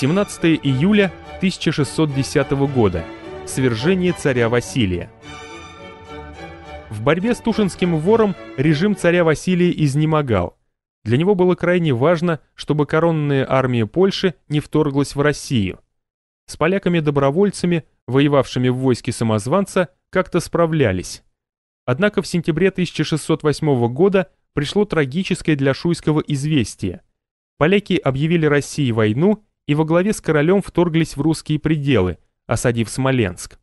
17 июля 1610 года. Свержение царя Василия. В борьбе с Тушинским вором режим царя Василия изнемогал. Для него было крайне важно, чтобы коронная армия Польши не вторглась в Россию. С поляками-добровольцами, воевавшими в войске самозванца, как-то справлялись. Однако в сентябре 1608 года пришло трагическое для Шуйского известие. Поляки объявили России войну и во главе с королем вторглись в русские пределы, осадив Смоленск.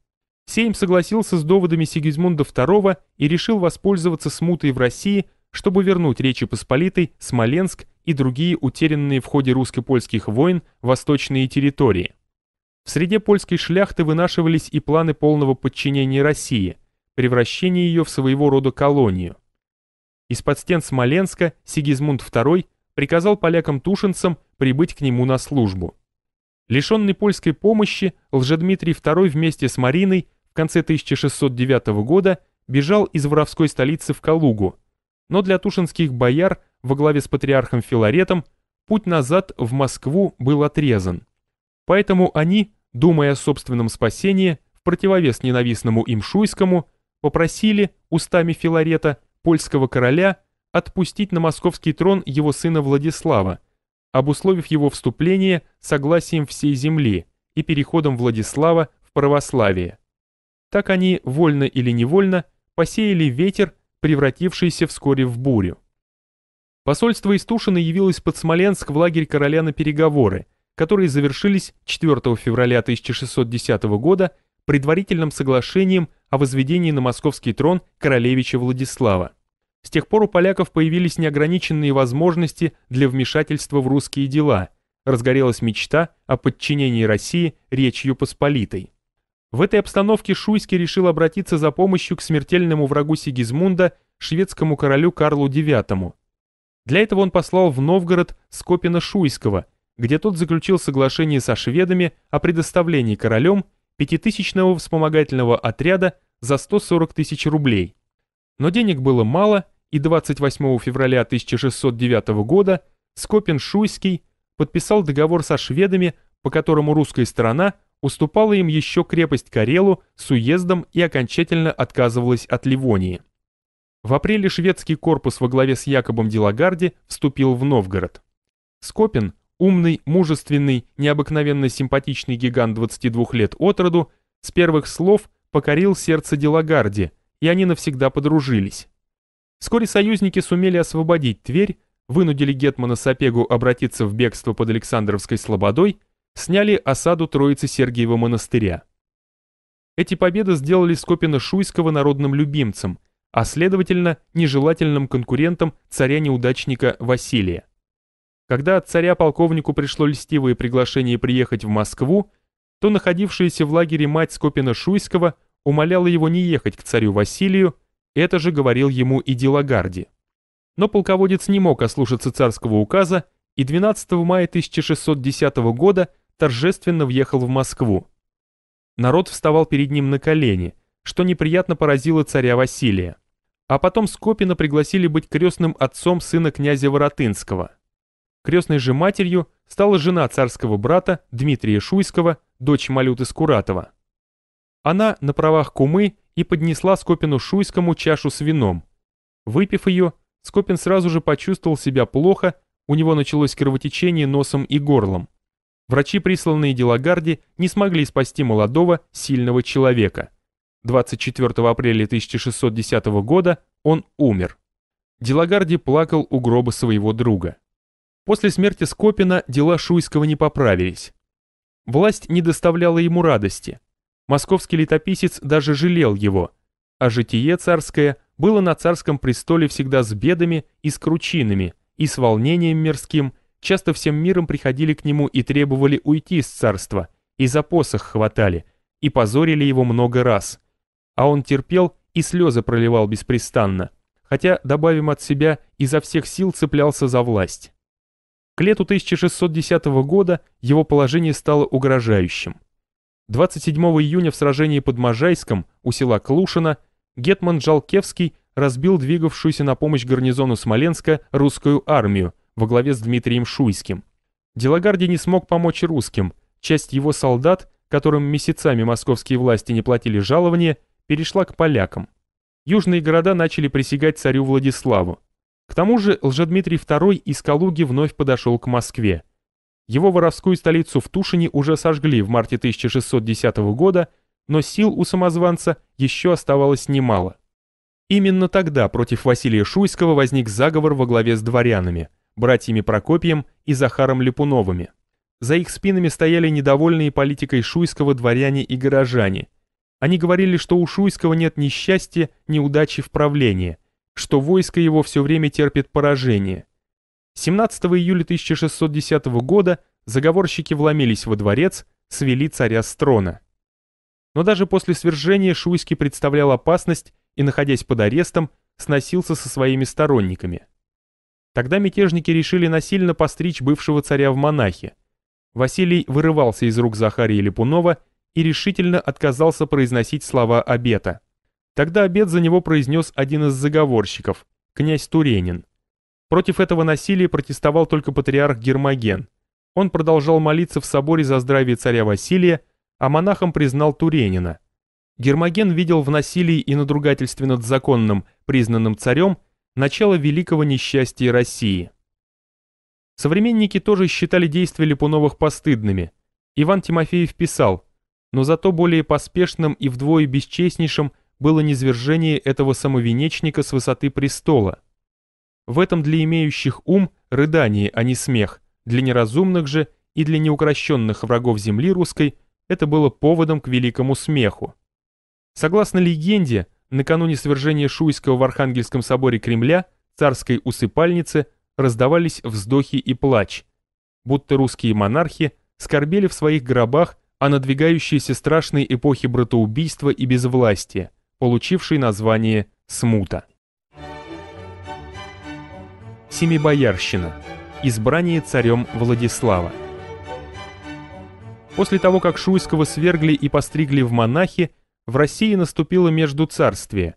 Сейм согласился с доводами Сигизмунда II и решил воспользоваться смутой в России, чтобы вернуть Речи Посполитой, Смоленск и другие утерянные в ходе русско-польских войн восточные территории. В среде польской шляхты вынашивались и планы полного подчинения России, превращения ее в своего рода колонию. Из-под стен Смоленска Сигизмунд II приказал полякам тушенцам прибыть к нему на службу. Лишенный польской помощи, Лжедмитрий II вместе с Мариной в конце 1609 года бежал из воровской столицы в Калугу, но для тушинских бояр во главе с патриархом Филаретом путь назад в Москву был отрезан. Поэтому они, думая о собственном спасении, в противовес ненавистному им Шуйскому, попросили устами Филарета польского короля отпустить на московский трон его сына Владислава, обусловив его вступление согласием всей земли и переходом Владислава в православие. Так они, вольно или невольно, посеяли ветер, превратившийся вскоре в бурю. Посольство Истушина явилось под Смоленск в лагерь короля на переговоры, которые завершились 4 февраля 1610 года предварительным соглашением о возведении на московский трон королевича Владислава. С тех пор у поляков появились неограниченные возможности для вмешательства в русские дела, разгорелась мечта о подчинении России Речью Посполитой. В этой обстановке Шуйский решил обратиться за помощью к смертельному врагу Сигизмунда, шведскому королю Карлу IX. Для этого он послал в Новгород Скопина Шуйского, где тот заключил соглашение со шведами о предоставлении королем пятитысячного вспомогательного отряда за 140 тысяч рублей. Но денег было мало, и 28 февраля 1609 года Скопин-Шуйский подписал договор со шведами, по которому русская сторона уступала им еще крепость Карелу с уездом и окончательно отказывалась от Ливонии. В апреле шведский корпус во главе с Якобом Делагарди вступил в Новгород. Скопин, умный, мужественный, необыкновенно симпатичный гигант 22 лет от роду, с первых слов покорил сердце Делагарди, и они навсегда подружились. Вскоре союзники сумели освободить Тверь, вынудили Гетмана Сапегу обратиться в бегство под Александровской Слободой, сняли осаду Троицы Сергиева монастыря. Эти победы сделали Скопина-Шуйского народным любимцем, а следовательно, нежелательным конкурентом царя-неудачника Василия. Когда от царя полковнику пришло льстивое приглашение приехать в Москву, то находившаяся в лагере мать Скопина-Шуйского умоляла его не ехать к царю Василию, это же говорил ему и Делагарди. Но полководец не мог ослушаться царского указа и 12 мая 1610 года торжественно въехал в Москву. Народ вставал перед ним на колени, что неприятно поразило царя Василия. А потом Скопина пригласили быть крестным отцом сына князя Воротынского. Крестной же матерью стала жена царского брата Дмитрия Шуйского, дочь Малюты Скуратова. Она на правах кумы и поднесла Скопину Шуйскому чашу с вином. Выпив ее, Скопин сразу же почувствовал себя плохо, у него началось кровотечение носом и горлом. Врачи, присланные Делагарди, не смогли спасти молодого, сильного человека. 24 апреля 1610 года он умер. Делагарди плакал у гроба своего друга. После смерти Скопина дела Шуйского не поправились. Власть не доставляла ему радости. Московский летописец даже жалел его, а житие царское было на царском престоле всегда с бедами и с кручинами, и с волнением мирским, часто всем миром приходили к нему и требовали уйти из царства, и за посох хватали, и позорили его много раз. А он терпел и слезы проливал беспрестанно, хотя, добавим от себя, изо всех сил цеплялся за власть. К лету 1610 года его положение стало угрожающим. 27 июня в сражении под Можайском у села Клушино Гетман Жалкевский разбил двигавшуюся на помощь гарнизону Смоленска русскую армию во главе с Дмитрием Шуйским. Делагарди не смог помочь русским, часть его солдат, которым месяцами московские власти не платили жалования, перешла к полякам. Южные города начали присягать царю Владиславу. К тому же Лжедмитрий II из Калуги вновь подошел к Москве. Его воровскую столицу в Тушине уже сожгли в марте 1610 года, но сил у самозванца еще оставалось немало. Именно тогда против Василия Шуйского возник заговор во главе с дворянами, братьями Прокопием и Захаром Липуновыми. За их спинами стояли недовольные политикой Шуйского дворяне и горожане. Они говорили, что у Шуйского нет ни счастья, ни удачи в правлении, что войско его все время терпит поражение – 17 июля 1610 года заговорщики вломились во дворец, свели царя с трона. Но даже после свержения Шуйский представлял опасность и, находясь под арестом, сносился со своими сторонниками. Тогда мятежники решили насильно постричь бывшего царя в монахи. Василий вырывался из рук Захария Липунова и решительно отказался произносить слова обета. Тогда обет за него произнес один из заговорщиков, князь Туренин. Против этого насилия протестовал только патриарх Гермоген. Он продолжал молиться в соборе за здравие царя Василия, а монахом признал Туренина. Гермоген видел в насилии и надругательстве над законным, признанным царем, начало великого несчастья России. Современники тоже считали действия Липуновых постыдными. Иван Тимофеев писал, но зато более поспешным и вдвое бесчестнейшим было низвержение этого самовенечника с высоты престола – в этом для имеющих ум рыдание, а не смех, для неразумных же и для неукрощенных врагов земли русской это было поводом к великому смеху. Согласно легенде, накануне свержения Шуйского в Архангельском соборе Кремля, царской усыпальнице, раздавались вздохи и плач, будто русские монархи скорбели в своих гробах о надвигающейся страшной эпохе братоубийства и безвластия, получившей название «Смута». Семибоярщина. Избрание царем Владислава. После того, как Шуйского свергли и постригли в монахи, в России наступило междуцарствие.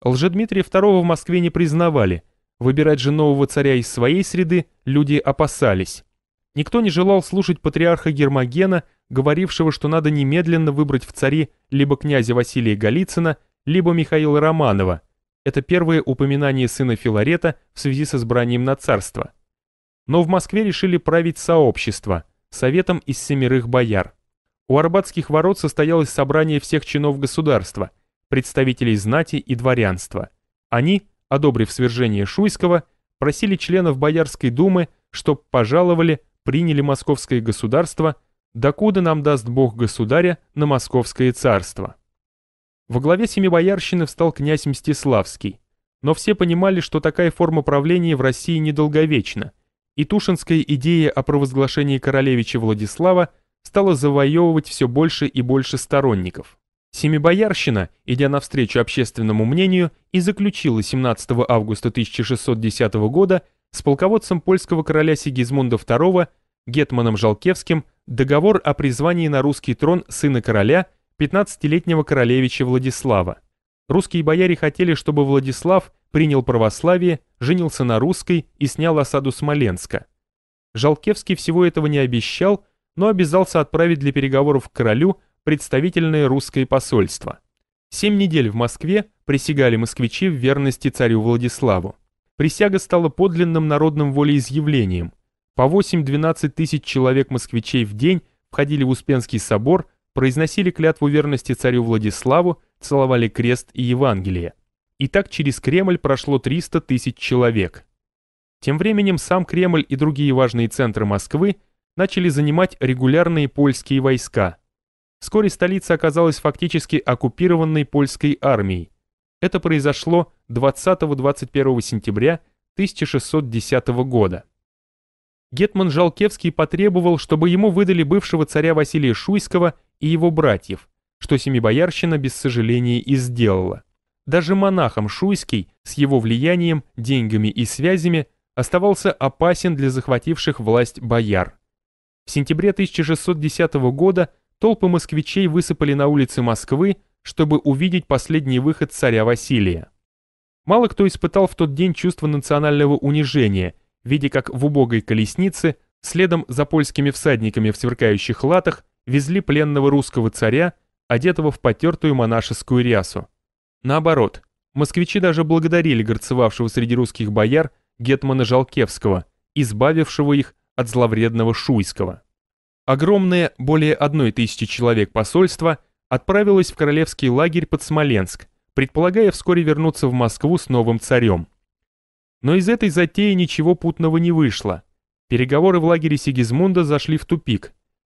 Лжедмитрия II в Москве не признавали, выбирать же нового царя из своей среды люди опасались. Никто не желал слушать патриарха Гермогена, говорившего, что надо немедленно выбрать в цари либо князя Василия Голицына, либо Михаила Романова – это первое упоминание сына Филарета в связи с избранием на царство. Но в Москве решили править сообщество, советом из семерых бояр. У Арбатских ворот состоялось собрание всех чинов государства, представителей знати и дворянства. Они, одобрив свержение Шуйского, просили членов Боярской думы, чтоб пожаловали, приняли московское государство, докуда нам даст Бог государя на московское царство. Во главе Семибоярщины встал князь Мстиславский. Но все понимали, что такая форма правления в России недолговечна, и Тушинская идея о провозглашении королевича Владислава стала завоевывать все больше и больше сторонников. Семибоярщина, идя навстречу общественному мнению, и заключила 17 августа 1610 года с полководцем польского короля Сигизмунда II, Гетманом Жалкевским, договор о призвании на русский трон сына короля – 15-летнего королевича Владислава. Русские бояре хотели, чтобы Владислав принял православие, женился на русской и снял осаду Смоленска. Жалкевский всего этого не обещал, но обязался отправить для переговоров к королю представительное русское посольство. Семь недель в Москве присягали москвичи в верности царю Владиславу. Присяга стала подлинным народным волеизъявлением. По 8-12 тысяч человек москвичей в день входили в Успенский собор – произносили клятву верности царю Владиславу, целовали крест и Евангелие. И так через Кремль прошло 300 тысяч человек. Тем временем сам Кремль и другие важные центры Москвы начали занимать регулярные польские войска. Вскоре столица оказалась фактически оккупированной польской армией. Это произошло 20-21 сентября 1610 года. Гетман Жалкевский потребовал, чтобы ему выдали бывшего царя Василия Шуйского и его братьев, что Семибоярщина без сожаления и сделала. Даже монахом Шуйский с его влиянием, деньгами и связями оставался опасен для захвативших власть бояр. В сентябре 1610 года толпы москвичей высыпали на улицы Москвы, чтобы увидеть последний выход царя Василия. Мало кто испытал в тот день чувство национального унижения – видя как в убогой колеснице, следом за польскими всадниками в сверкающих латах, везли пленного русского царя, одетого в потертую монашескую рясу. Наоборот, москвичи даже благодарили горцевавшего среди русских бояр Гетмана Жалкевского, избавившего их от зловредного Шуйского. Огромное, более одной тысячи человек посольства отправилось в королевский лагерь под Смоленск, предполагая вскоре вернуться в Москву с новым царем – но из этой затеи ничего путного не вышло. Переговоры в лагере Сигизмунда зашли в тупик.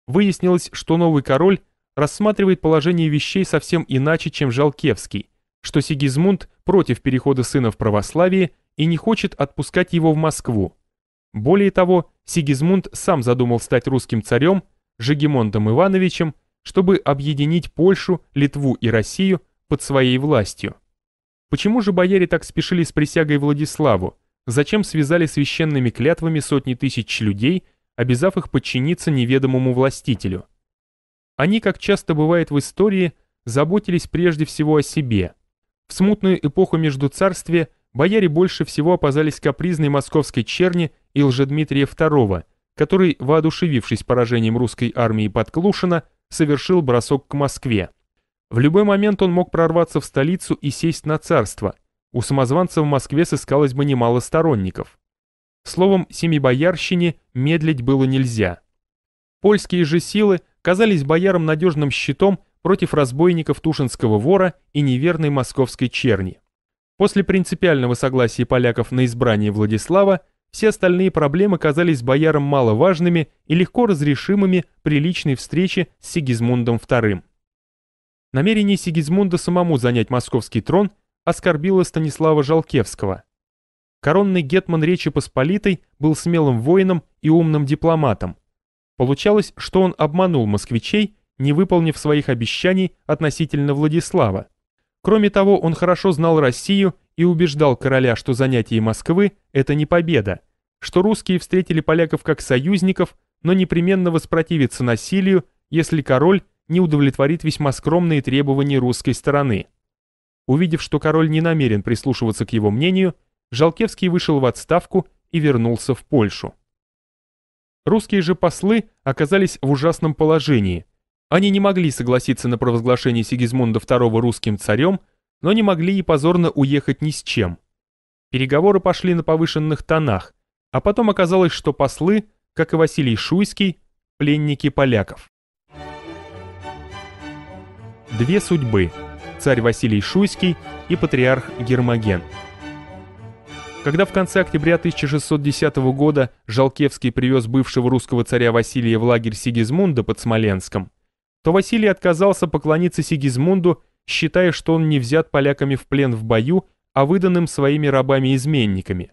Выяснилось, что новый король рассматривает положение вещей совсем иначе, чем Жалкевский, что Сигизмунд против перехода сына в православие и не хочет отпускать его в Москву. Более того, Сигизмунд сам задумал стать русским царем, Жегемондом Ивановичем, чтобы объединить Польшу, Литву и Россию под своей властью. Почему же бояре так спешили с присягой Владиславу? Зачем связали священными клятвами сотни тысяч людей, обязав их подчиниться неведомому властителю? Они, как часто бывает в истории, заботились прежде всего о себе. В смутную эпоху Междуцарствия бояре больше всего опозались капризной московской черни и Дмитрия II, который, воодушевившись поражением русской армии под Клушино, совершил бросок к Москве. В любой момент он мог прорваться в столицу и сесть на царство. У самозванца в Москве сыскалось бы немало сторонников. Словом, семибоярщине медлить было нельзя. Польские же силы казались боярам надежным щитом против разбойников Тушинского вора и неверной московской черни. После принципиального согласия поляков на избрание Владислава все остальные проблемы казались боярам маловажными и легко разрешимыми при личной встрече с Сигизмундом II. Намерение Сигизмунда самому занять московский трон оскорбило Станислава Жалкевского. Коронный гетман Речи Посполитой был смелым воином и умным дипломатом. Получалось, что он обманул москвичей, не выполнив своих обещаний относительно Владислава. Кроме того, он хорошо знал Россию и убеждал короля, что занятие Москвы – это не победа, что русские встретили поляков как союзников, но непременно воспротивятся насилию, если король – не удовлетворит весьма скромные требования русской стороны. Увидев, что король не намерен прислушиваться к его мнению, Жалкевский вышел в отставку и вернулся в Польшу. Русские же послы оказались в ужасном положении. Они не могли согласиться на провозглашение Сигизмунда II русским царем, но не могли и позорно уехать ни с чем. Переговоры пошли на повышенных тонах, а потом оказалось, что послы, как и Василий Шуйский, пленники поляков. Две судьбы – царь Василий Шуйский и патриарх Гермоген. Когда в конце октября 1610 года Жалкевский привез бывшего русского царя Василия в лагерь Сигизмунда под Смоленском, то Василий отказался поклониться Сигизмунду, считая, что он не взят поляками в плен в бою, а выданным своими рабами-изменниками.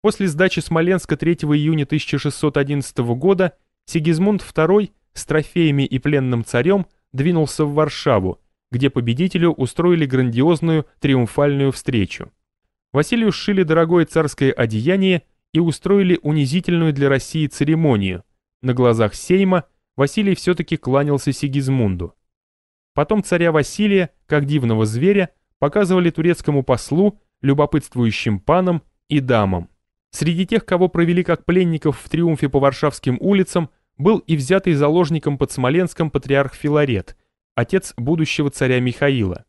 После сдачи Смоленска 3 июня 1611 года Сигизмунд II с трофеями и пленным царем – двинулся в Варшаву, где победителю устроили грандиозную триумфальную встречу. Василию сшили дорогое царское одеяние и устроили унизительную для России церемонию. На глазах Сейма Василий все-таки кланялся Сигизмунду. Потом царя Василия, как дивного зверя, показывали турецкому послу, любопытствующим панам и дамам. Среди тех, кого провели как пленников в триумфе по Варшавским улицам, был и взятый заложником под Смоленском патриарх Филарет, отец будущего царя Михаила.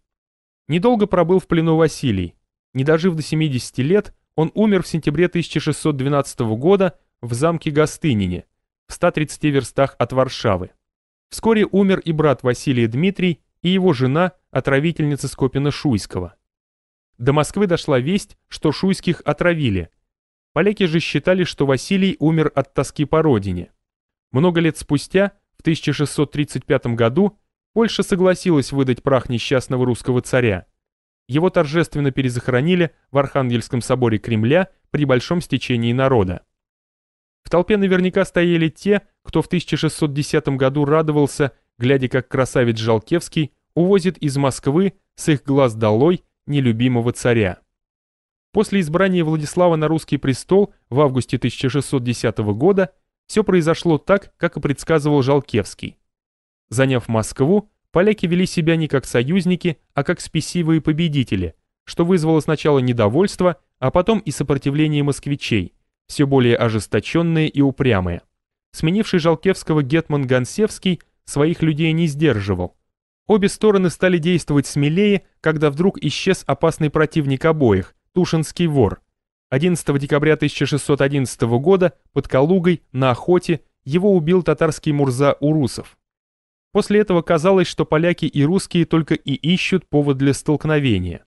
Недолго пробыл в плену Василий. Не дожив до 70 лет, он умер в сентябре 1612 года в замке Гостынине, в 130 верстах от Варшавы. Вскоре умер и брат Василия Дмитрий, и его жена, отравительница Скопина-Шуйского. До Москвы дошла весть, что Шуйских отравили. Поляки же считали, что Василий умер от тоски по родине. Много лет спустя, в 1635 году, Польша согласилась выдать прах несчастного русского царя. Его торжественно перезахоронили в Архангельском соборе Кремля при большом стечении народа. В толпе наверняка стояли те, кто в 1610 году радовался, глядя как красавец Жалкевский увозит из Москвы с их глаз долой нелюбимого царя. После избрания Владислава на русский престол в августе 1610 года все произошло так, как и предсказывал Жалкевский. Заняв Москву, поляки вели себя не как союзники, а как спесивые победители, что вызвало сначала недовольство, а потом и сопротивление москвичей, все более ожесточенные и упрямые. Сменивший Жалкевского Гетман Гансевский своих людей не сдерживал. Обе стороны стали действовать смелее, когда вдруг исчез опасный противник обоих, Тушинский вор – 11 декабря 1611 года под Калугой на охоте его убил татарский Мурза Урусов. После этого казалось, что поляки и русские только и ищут повод для столкновения.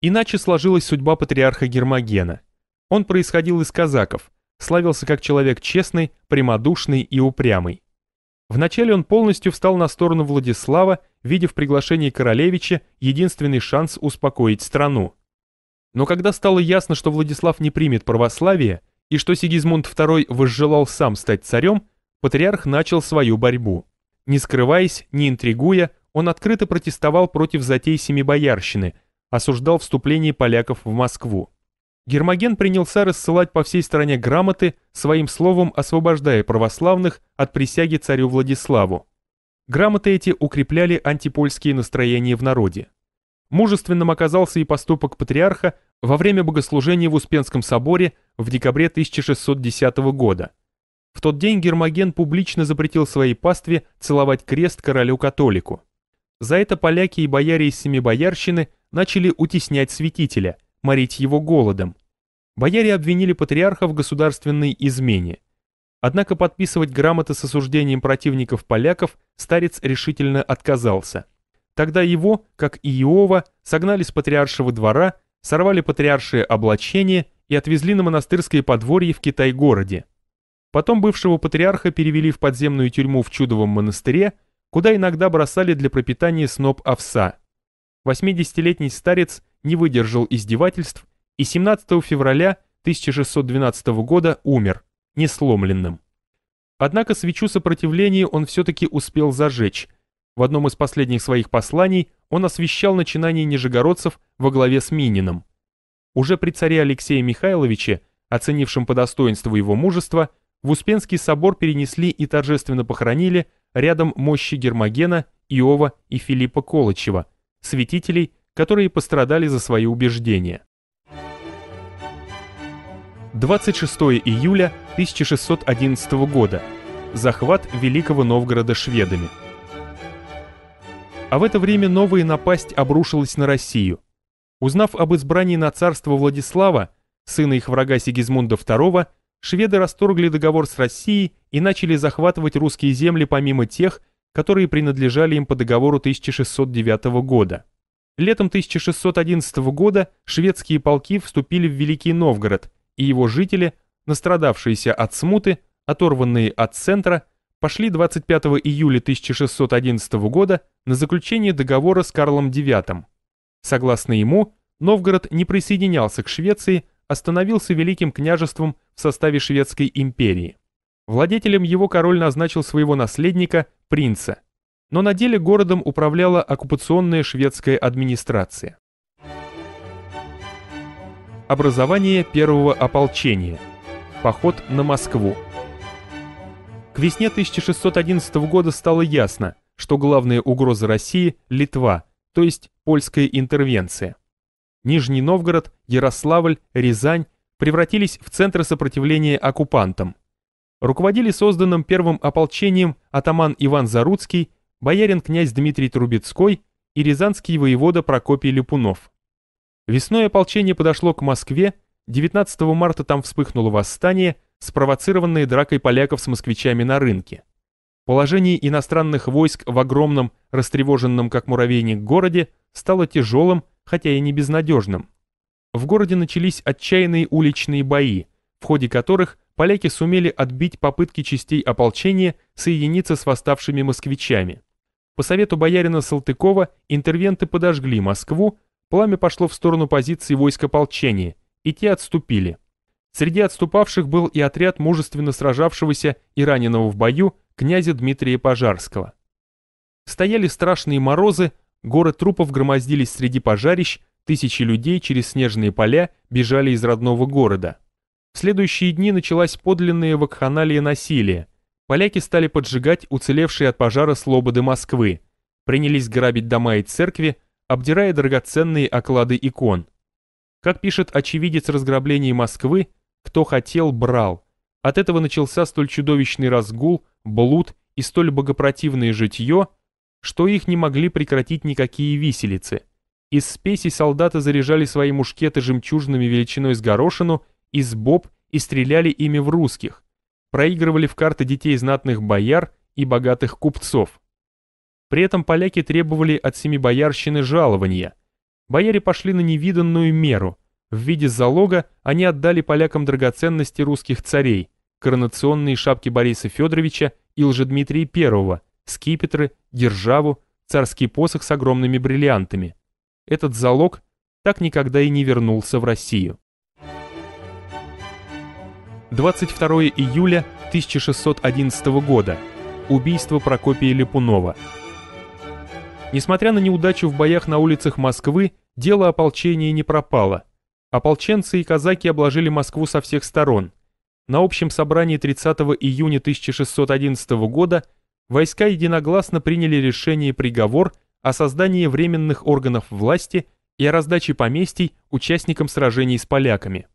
Иначе сложилась судьба патриарха Гермогена. Он происходил из казаков, славился как человек честный, прямодушный и упрямый. Вначале он полностью встал на сторону Владислава, видя в приглашении королевича единственный шанс успокоить страну. Но когда стало ясно, что Владислав не примет православие и что Сигизмунд II возжелал сам стать царем, патриарх начал свою борьбу. Не скрываясь, не интригуя, он открыто протестовал против затей Семибоярщины, осуждал вступление поляков в Москву. Гермоген принялся рассылать по всей стране грамоты, своим словом освобождая православных от присяги царю Владиславу. Грамоты эти укрепляли антипольские настроения в народе. Мужественным оказался и поступок патриарха во время богослужения в Успенском соборе в декабре 1610 года. В тот день Гермоген публично запретил своей пастве целовать крест королю-католику. За это поляки и бояре из Семибоярщины начали утеснять святителя, морить его голодом. Бояре обвинили патриарха в государственной измене. Однако подписывать грамоты с осуждением противников поляков старец решительно отказался – Тогда его, как и Иова, согнали с патриаршего двора, сорвали патриаршие облачение и отвезли на монастырское подворье в Китай-городе. Потом бывшего патриарха перевели в подземную тюрьму в Чудовом монастыре, куда иногда бросали для пропитания сноп овса. 80-летний старец не выдержал издевательств и 17 февраля 1612 года умер, не сломленным. Однако свечу сопротивления он все-таки успел зажечь, в одном из последних своих посланий он освещал начинание нижегородцев во главе с Минином. Уже при царе Алексее Михайловиче, оценившем по достоинству его мужество, в Успенский собор перенесли и торжественно похоронили рядом мощи Гермогена, Иова и Филиппа Колычева, святителей, которые пострадали за свои убеждения. 26 июля 1611 года. Захват Великого Новгорода шведами. А в это время новая напасть обрушилась на Россию. Узнав об избрании на царство Владислава, сына их врага Сигизмунда II, шведы расторгли договор с Россией и начали захватывать русские земли помимо тех, которые принадлежали им по договору 1609 года. Летом 1611 года шведские полки вступили в Великий Новгород, и его жители, настрадавшиеся от смуты, оторванные от центра, пошли 25 июля 1611 года на заключение договора с Карлом IX. Согласно ему, Новгород не присоединялся к Швеции, а становился великим княжеством в составе Шведской империи. Владетелем его король назначил своего наследника, принца, но на деле городом управляла оккупационная шведская администрация. Образование первого ополчения. Поход на Москву. К весне 1611 года стало ясно, что главная угроза России – Литва, то есть польская интервенция. Нижний Новгород, Ярославль, Рязань превратились в центры сопротивления оккупантам. Руководили созданным первым ополчением атаман Иван Заруцкий, боярин князь Дмитрий Трубецкой и рязанский воевода Прокопий Липунов. Весной ополчение подошло к Москве, 19 марта там вспыхнуло восстание – спровоцированные дракой поляков с москвичами на рынке. Положение иностранных войск в огромном, растревоженном как муравейник городе стало тяжелым, хотя и не безнадежным. В городе начались отчаянные уличные бои, в ходе которых поляки сумели отбить попытки частей ополчения соединиться с восставшими москвичами. По совету боярина Салтыкова интервенты подожгли Москву, пламя пошло в сторону позиций войск ополчения, и те отступили. Среди отступавших был и отряд мужественно сражавшегося и раненого в бою князя Дмитрия Пожарского. Стояли страшные морозы, горы трупов громоздились среди пожарищ, тысячи людей через снежные поля бежали из родного города. В следующие дни началась подлинная вакханалия насилия. Поляки стали поджигать уцелевшие от пожара слободы Москвы, принялись грабить дома и церкви, обдирая драгоценные оклады икон. Как пишет очевидец разграбления Москвы, кто хотел, брал. От этого начался столь чудовищный разгул, блуд и столь богопротивное житье, что их не могли прекратить никакие виселицы. Из спеси солдаты заряжали свои мушкеты жемчужными величиной с горошину, из боб и стреляли ими в русских. Проигрывали в карты детей знатных бояр и богатых купцов. При этом поляки требовали от семи боярщины жалования. Бояре пошли на невиданную меру – в виде залога они отдали полякам драгоценности русских царей, коронационные шапки Бориса Федоровича и Лжедмитрия I, скипетры, державу, царский посох с огромными бриллиантами. Этот залог так никогда и не вернулся в Россию. 22 июля 1611 года. Убийство Прокопия Липунова. Несмотря на неудачу в боях на улицах Москвы, дело ополчения не пропало – Ополченцы и казаки обложили Москву со всех сторон. На общем собрании 30 июня 1611 года войска единогласно приняли решение и приговор о создании временных органов власти и о раздаче поместий участникам сражений с поляками.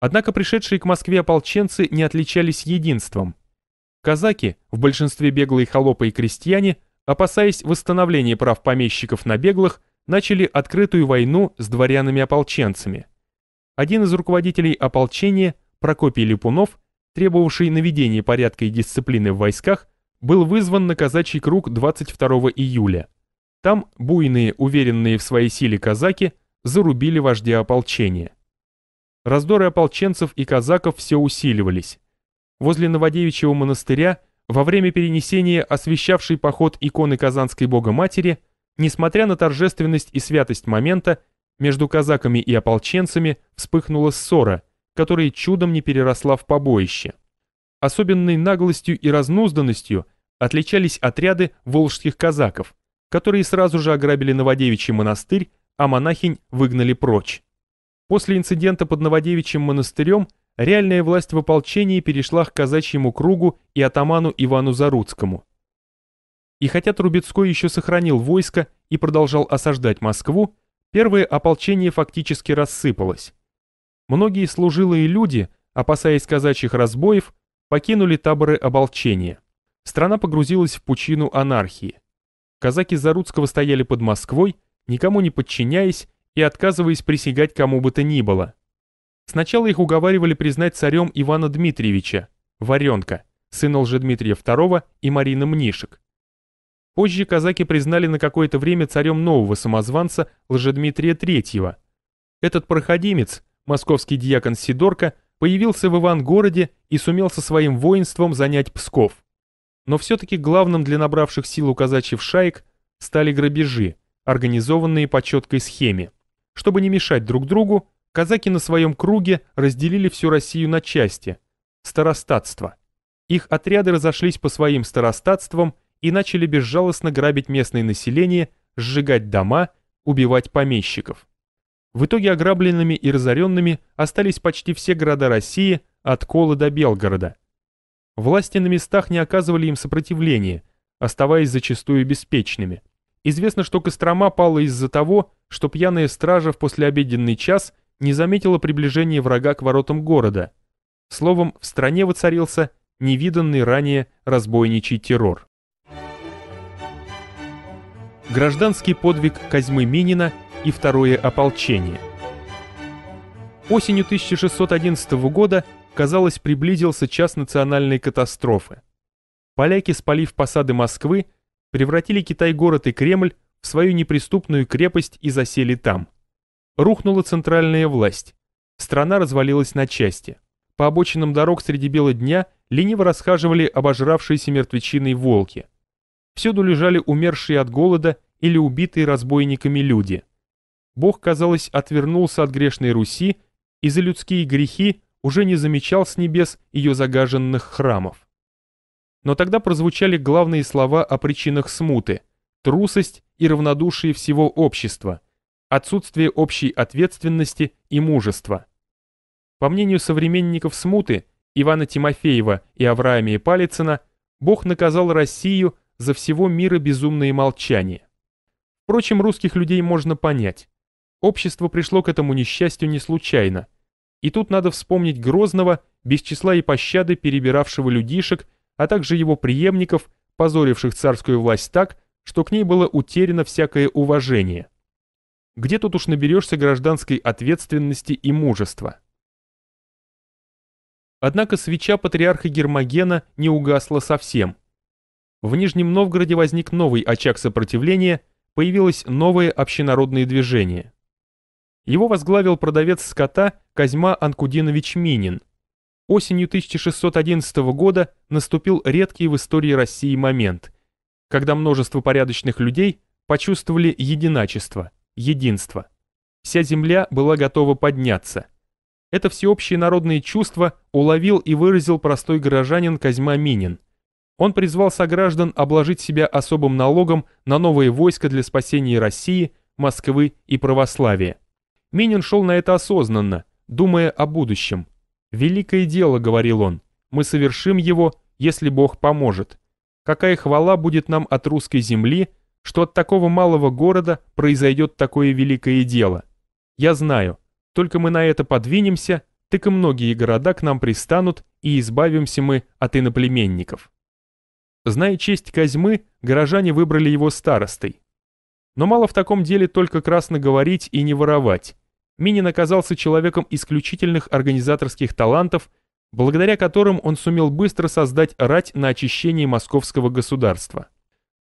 Однако пришедшие к Москве ополченцы не отличались единством. Казаки, в большинстве беглые холопы и крестьяне, опасаясь восстановления прав помещиков на беглых, начали открытую войну с дворянами-ополченцами. Один из руководителей ополчения, Прокопий Липунов, требовавший наведения порядка и дисциплины в войсках, был вызван на казачий круг 22 июля. Там буйные, уверенные в своей силе казаки зарубили вождя ополчения. Раздоры ополченцев и казаков все усиливались. Возле Новодевичьего монастыря во время перенесения освещавшей поход иконы Казанской Богоматери, несмотря на торжественность и святость момента, между казаками и ополченцами вспыхнула ссора, которая чудом не переросла в побоище. Особенной наглостью и разнузданностью отличались отряды волжских казаков, которые сразу же ограбили Новодевичий монастырь, а монахинь выгнали прочь. После инцидента под Новодевичьим монастырем реальная власть в ополчении перешла к казачьему кругу и атаману Ивану Заруцкому. И хотя Трубецкой еще сохранил войско и продолжал осаждать Москву, Первое ополчение фактически рассыпалось. Многие служилые люди, опасаясь казачьих разбоев, покинули таборы ополчения. Страна погрузилась в пучину анархии. Казаки Заруцкого стояли под Москвой, никому не подчиняясь и отказываясь присягать кому бы то ни было. Сначала их уговаривали признать царем Ивана Дмитриевича, Варенка, сына Лжедмитрия II и Марины Мнишек. Позже казаки признали на какое-то время царем нового самозванца Лжедмитрия III. Этот проходимец, московский диакон Сидорко, появился в Ивангороде и сумел со своим воинством занять Псков. Но все-таки главным для набравших силу казачьих шаек стали грабежи, организованные по четкой схеме. Чтобы не мешать друг другу, казаки на своем круге разделили всю Россию на части – старостатство. Их отряды разошлись по своим старостатствам и начали безжалостно грабить местное население, сжигать дома, убивать помещиков. В итоге ограбленными и разоренными остались почти все города России от Колы до Белгорода. Власти на местах не оказывали им сопротивления, оставаясь зачастую беспечными. Известно, что Кострома пала из-за того, что пьяная стража в послеобеденный час не заметила приближения врага к воротам города. Словом, в стране воцарился невиданный ранее разбойничий террор гражданский подвиг Козьмы Минина и второе ополчение. Осенью 1611 года, казалось, приблизился час национальной катастрофы. Поляки, спалив посады Москвы, превратили Китай-город и Кремль в свою неприступную крепость и засели там. Рухнула центральная власть. Страна развалилась на части. По обочинам дорог среди бела дня лениво расхаживали обожравшиеся мертвечиной волки. Всюду лежали умершие от голода или убитые разбойниками люди. Бог, казалось, отвернулся от грешной Руси и за людские грехи уже не замечал с небес ее загаженных храмов. Но тогда прозвучали главные слова о причинах смуты, трусость и равнодушие всего общества, отсутствие общей ответственности и мужества. По мнению современников смуты, Ивана Тимофеева и Авраамия Палицына, Бог наказал Россию за всего мира безумное молчание. Впрочем, русских людей можно понять. Общество пришло к этому несчастью не случайно. И тут надо вспомнить Грозного, без числа и пощады перебиравшего людишек, а также его преемников, позоривших царскую власть так, что к ней было утеряно всякое уважение. Где тут уж наберешься гражданской ответственности и мужества? Однако свеча патриарха Гермогена не угасла совсем – в Нижнем Новгороде возник новый очаг сопротивления, появилось новое общенародное движение. Его возглавил продавец скота Козьма Анкудинович Минин. Осенью 1611 года наступил редкий в истории России момент, когда множество порядочных людей почувствовали единачество, единство. Вся земля была готова подняться. Это всеобщее народное чувство уловил и выразил простой горожанин Козьма Минин – он призвал сограждан обложить себя особым налогом на новые войска для спасения России, Москвы и православия. Минин шел на это осознанно, думая о будущем. «Великое дело», — говорил он, — «мы совершим его, если Бог поможет. Какая хвала будет нам от русской земли, что от такого малого города произойдет такое великое дело. Я знаю, только мы на это подвинемся, так и многие города к нам пристанут, и избавимся мы от иноплеменников». Зная честь Козьмы, горожане выбрали его старостой. Но мало в таком деле только красно говорить и не воровать. Минин оказался человеком исключительных организаторских талантов, благодаря которым он сумел быстро создать рать на очищение московского государства.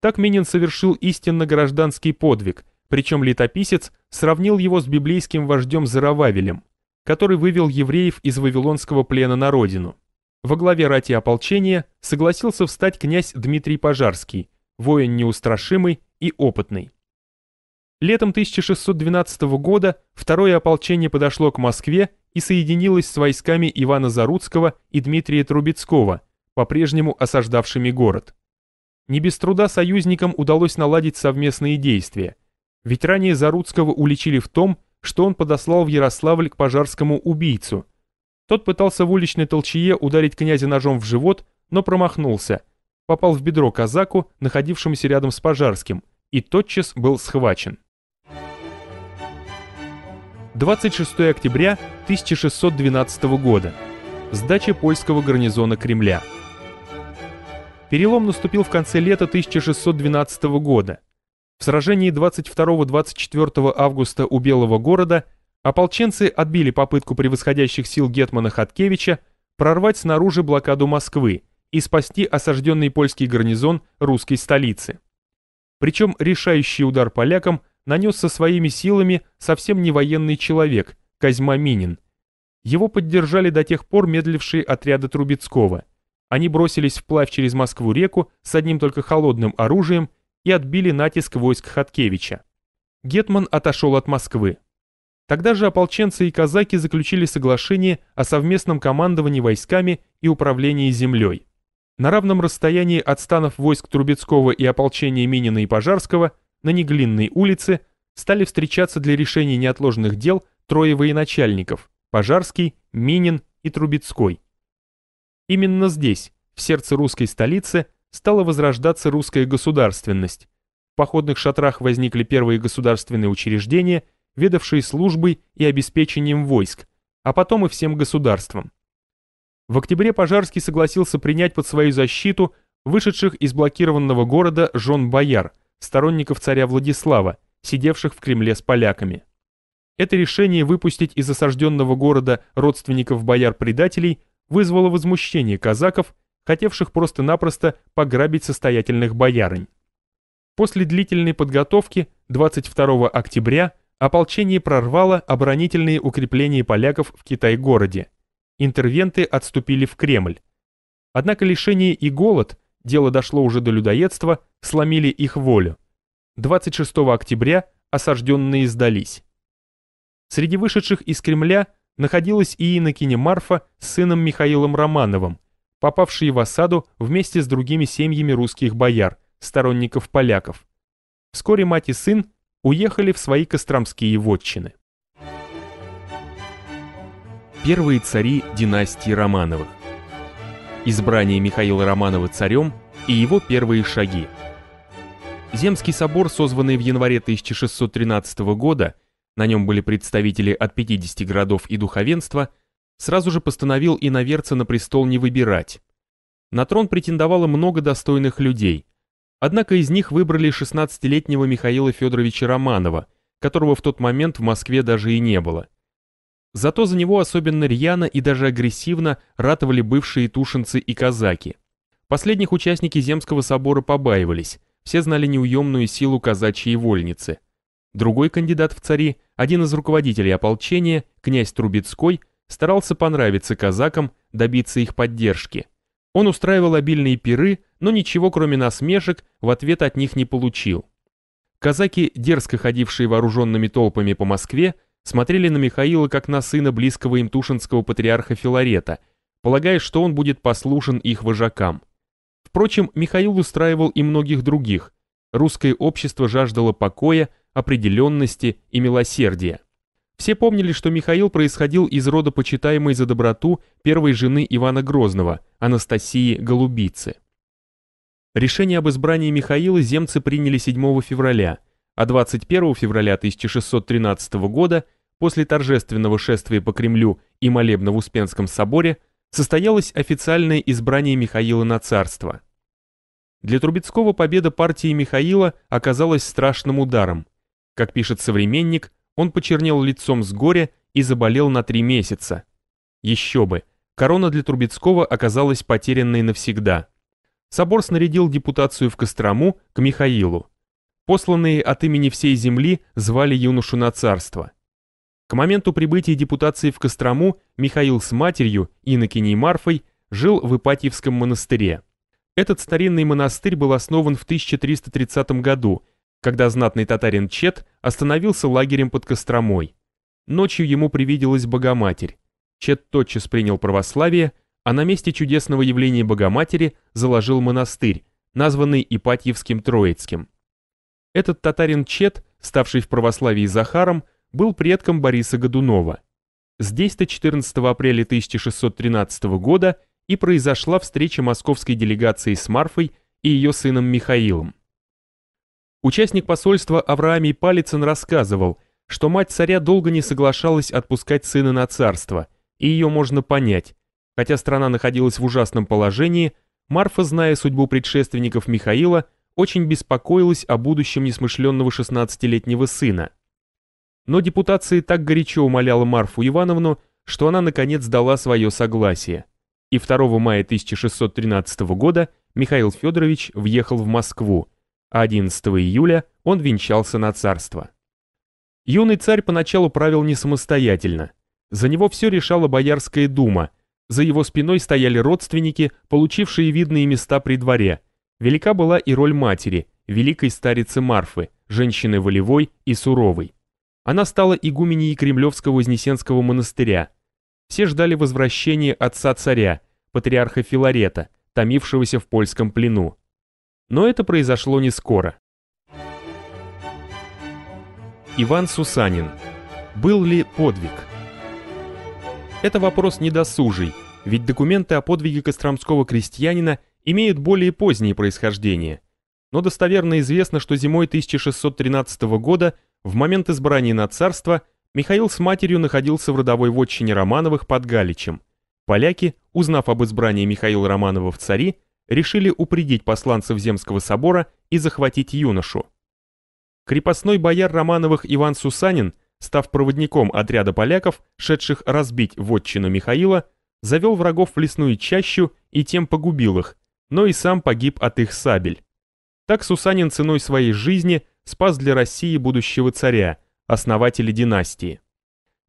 Так Минин совершил истинно гражданский подвиг, причем летописец сравнил его с библейским вождем Зарававелем, который вывел евреев из вавилонского плена на родину. Во главе рати ополчения согласился встать князь Дмитрий Пожарский, воин неустрашимый и опытный. Летом 1612 года второе ополчение подошло к Москве и соединилось с войсками Ивана Заруцкого и Дмитрия Трубецкого, по-прежнему осаждавшими город. Не без труда союзникам удалось наладить совместные действия, ведь ранее Заруцкого уличили в том, что он подослал в Ярославль к пожарскому убийцу, тот пытался в уличной толчее ударить князя ножом в живот, но промахнулся. Попал в бедро казаку, находившемуся рядом с пожарским, и тотчас был схвачен. 26 октября 1612 года. Сдача польского гарнизона Кремля. Перелом наступил в конце лета 1612 года. В сражении 22-24 августа у Белого города Ополченцы отбили попытку превосходящих сил Гетмана Хаткевича прорвать снаружи блокаду Москвы и спасти осажденный польский гарнизон русской столицы. Причем решающий удар полякам нанес со своими силами совсем не военный человек, Козьма Минин. Его поддержали до тех пор медлившие отряды Трубецкого. Они бросились вплавь через Москву-реку с одним только холодным оружием и отбили натиск войск Хаткевича. Гетман отошел от Москвы. Тогда же ополченцы и казаки заключили соглашение о совместном командовании войсками и управлении землей. На равном расстоянии от станов войск Трубецкого и ополчения Минина и Пожарского на Неглинной улице стали встречаться для решения неотложных дел трое военачальников – Пожарский, Минин и Трубецкой. Именно здесь, в сердце русской столицы, стала возрождаться русская государственность. В походных шатрах возникли первые государственные учреждения – ведавшие службой и обеспечением войск, а потом и всем государством. В октябре Пожарский согласился принять под свою защиту вышедших из блокированного города жен-бояр, сторонников царя Владислава, сидевших в Кремле с поляками. Это решение выпустить из осажденного города родственников бояр-предателей вызвало возмущение казаков, хотевших просто-напросто пограбить состоятельных боярынь. После длительной подготовки 22 октября ополчение прорвало оборонительные укрепления поляков в Китай-городе. Интервенты отступили в Кремль. Однако лишение и голод, дело дошло уже до людоедства, сломили их волю. 26 октября осажденные сдались. Среди вышедших из Кремля находилась и инокиня Марфа с сыном Михаилом Романовым, попавшие в осаду вместе с другими семьями русских бояр, сторонников поляков. Вскоре мать и сын уехали в свои костромские вотчины. Первые цари династии Романовых. Избрание Михаила Романова царем и его первые шаги. Земский собор, созванный в январе 1613 года, на нем были представители от 50 городов и духовенства, сразу же постановил иноверца на престол не выбирать. На трон претендовало много достойных людей, Однако из них выбрали 16-летнего Михаила Федоровича Романова, которого в тот момент в Москве даже и не было. Зато за него особенно рьяно и даже агрессивно ратовали бывшие тушенцы и казаки. Последних участники Земского собора побаивались, все знали неуемную силу казачьей вольницы. Другой кандидат в цари, один из руководителей ополчения, князь Трубецкой, старался понравиться казакам, добиться их поддержки – он устраивал обильные пиры, но ничего кроме насмешек в ответ от них не получил. Казаки, дерзко ходившие вооруженными толпами по Москве, смотрели на Михаила как на сына близкого им тушинского патриарха Филарета, полагая, что он будет послушен их вожакам. Впрочем, Михаил устраивал и многих других. Русское общество жаждало покоя, определенности и милосердия. Все помнили, что Михаил происходил из рода почитаемой за доброту первой жены Ивана Грозного, Анастасии Голубицы. Решение об избрании Михаила земцы приняли 7 февраля, а 21 февраля 1613 года, после торжественного шествия по Кремлю и молебна в Успенском соборе, состоялось официальное избрание Михаила на царство. Для Трубецкого победа партии Михаила оказалась страшным ударом. Как пишет современник, он почернел лицом с горя и заболел на три месяца. Еще бы, корона для Трубецкого оказалась потерянной навсегда. Собор снарядил депутацию в Кострому к Михаилу. Посланные от имени всей земли звали юношу на царство. К моменту прибытия депутации в Кострому Михаил с матерью, инокиней Марфой, жил в Ипатьевском монастыре. Этот старинный монастырь был основан в 1330 году – когда знатный татарин Чет остановился лагерем под Костромой. Ночью ему привиделась Богоматерь. Чет тотчас принял православие, а на месте чудесного явления Богоматери заложил монастырь, названный Ипатьевским Троицким. Этот татарин Чет, ставший в православии Захаром, был предком Бориса Годунова. Здесь-то 14 апреля 1613 года и произошла встреча московской делегации с Марфой и ее сыном Михаилом. Участник посольства Авраамий Палицын рассказывал, что мать царя долго не соглашалась отпускать сына на царство, и ее можно понять. Хотя страна находилась в ужасном положении, Марфа, зная судьбу предшественников Михаила, очень беспокоилась о будущем несмышленного 16-летнего сына. Но депутация так горячо умоляла Марфу Ивановну, что она наконец дала свое согласие. И 2 мая 1613 года Михаил Федорович въехал в Москву, а 11 июля он венчался на царство. Юный царь поначалу правил не самостоятельно. За него все решала Боярская дума, за его спиной стояли родственники, получившие видные места при дворе. Велика была и роль матери, великой старицы Марфы, женщины волевой и суровой. Она стала игуменей Кремлевского Вознесенского монастыря. Все ждали возвращения отца царя, патриарха Филарета, томившегося в польском плену. Но это произошло не скоро. Иван Сусанин. Был ли подвиг? Это вопрос недосужий, ведь документы о подвиге костромского крестьянина имеют более позднее происхождение. Но достоверно известно, что зимой 1613 года, в момент избрания на царство, Михаил с матерью находился в родовой вотчине Романовых под Галичем. Поляки, узнав об избрании Михаила Романова в цари, решили упредить посланцев Земского собора и захватить юношу. Крепостной бояр Романовых Иван Сусанин, став проводником отряда поляков, шедших разбить вотчину Михаила, завел врагов в лесную чащу и тем погубил их, но и сам погиб от их сабель. Так Сусанин ценой своей жизни спас для России будущего царя, основателя династии.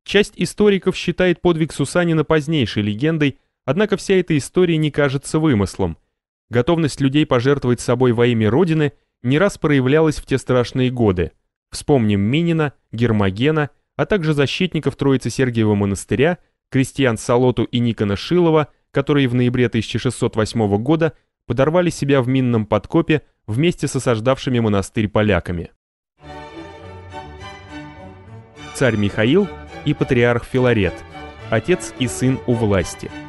Часть историков считает подвиг Сусанина позднейшей легендой, однако вся эта история не кажется вымыслом – Готовность людей пожертвовать собой во имя Родины не раз проявлялась в те страшные годы. Вспомним Минина, Гермогена, а также защитников Троицы Сергиева монастыря, крестьян Салоту и Никона Шилова, которые в ноябре 1608 года подорвали себя в минном подкопе вместе с осаждавшими монастырь поляками. Царь Михаил и патриарх Филарет, отец и сын у власти –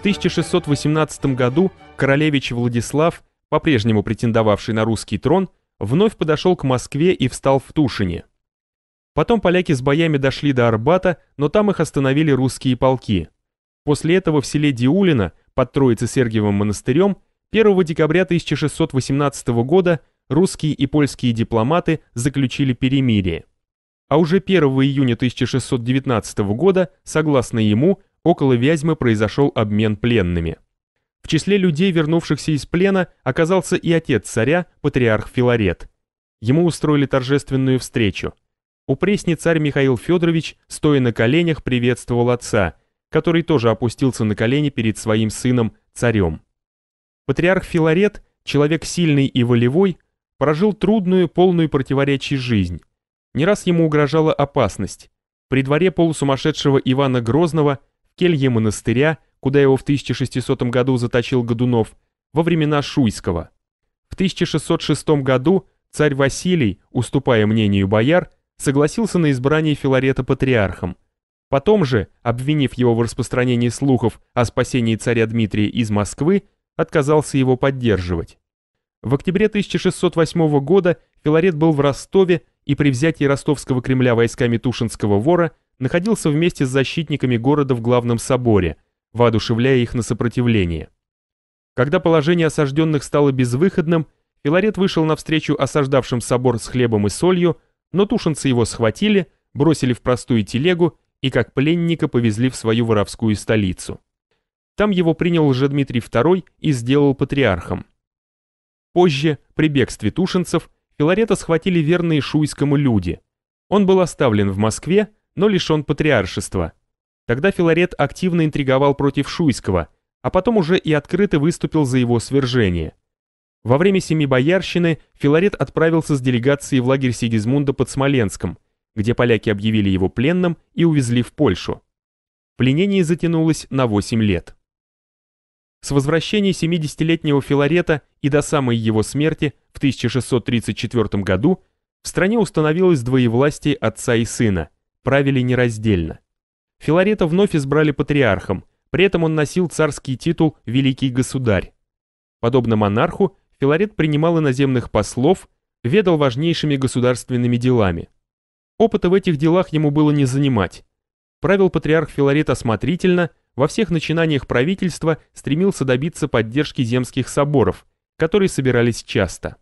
в 1618 году королевич Владислав, по-прежнему претендовавший на русский трон, вновь подошел к Москве и встал в Тушине. Потом поляки с боями дошли до Арбата, но там их остановили русские полки. После этого в селе Диулина под Троице-Сергиевым монастырем 1 декабря 1618 года русские и польские дипломаты заключили перемирие. А уже 1 июня 1619 года, согласно ему, около Вязьмы произошел обмен пленными. В числе людей, вернувшихся из плена, оказался и отец царя, патриарх Филарет. Ему устроили торжественную встречу. У Упресний царь Михаил Федорович, стоя на коленях, приветствовал отца, который тоже опустился на колени перед своим сыном, царем. Патриарх Филарет, человек сильный и волевой, прожил трудную, полную противоречий жизнь. Не раз ему угрожала опасность. При дворе полусумасшедшего Ивана Грозного – келье монастыря, куда его в 1600 году заточил Годунов, во времена Шуйского. В 1606 году царь Василий, уступая мнению бояр, согласился на избрание Филарета патриархом. Потом же, обвинив его в распространении слухов о спасении царя Дмитрия из Москвы, отказался его поддерживать. В октябре 1608 года Филарет был в Ростове и при взятии ростовского Кремля войсками Тушинского вора находился вместе с защитниками города в главном соборе, воодушевляя их на сопротивление. Когда положение осажденных стало безвыходным, Филарет вышел навстречу осаждавшим собор с хлебом и солью, но тушенцы его схватили, бросили в простую телегу и как пленника повезли в свою воровскую столицу. Там его принял же Дмитрий II и сделал патриархом. Позже, при бегстве тушенцев, Филарета схватили верные шуйскому люди. Он был оставлен в Москве, но лишен патриаршества. Тогда Филарет активно интриговал против Шуйского, а потом уже и открыто выступил за его свержение. Во время Семи Боярщины Филарет отправился с делегацией в лагерь Сигизмунда под Смоленском, где поляки объявили его пленным и увезли в Польшу. Пленение затянулось на 8 лет. С возвращения 70-летнего Филарета и до самой его смерти в 1634 году в стране установилось двоевластие отца и сына – правили нераздельно. Филарета вновь избрали патриархом, при этом он носил царский титул «Великий государь». Подобно монарху, Филарет принимал иноземных послов, ведал важнейшими государственными делами. Опыта в этих делах ему было не занимать. Правил патриарх Филарет осмотрительно, во всех начинаниях правительства стремился добиться поддержки земских соборов, которые собирались часто.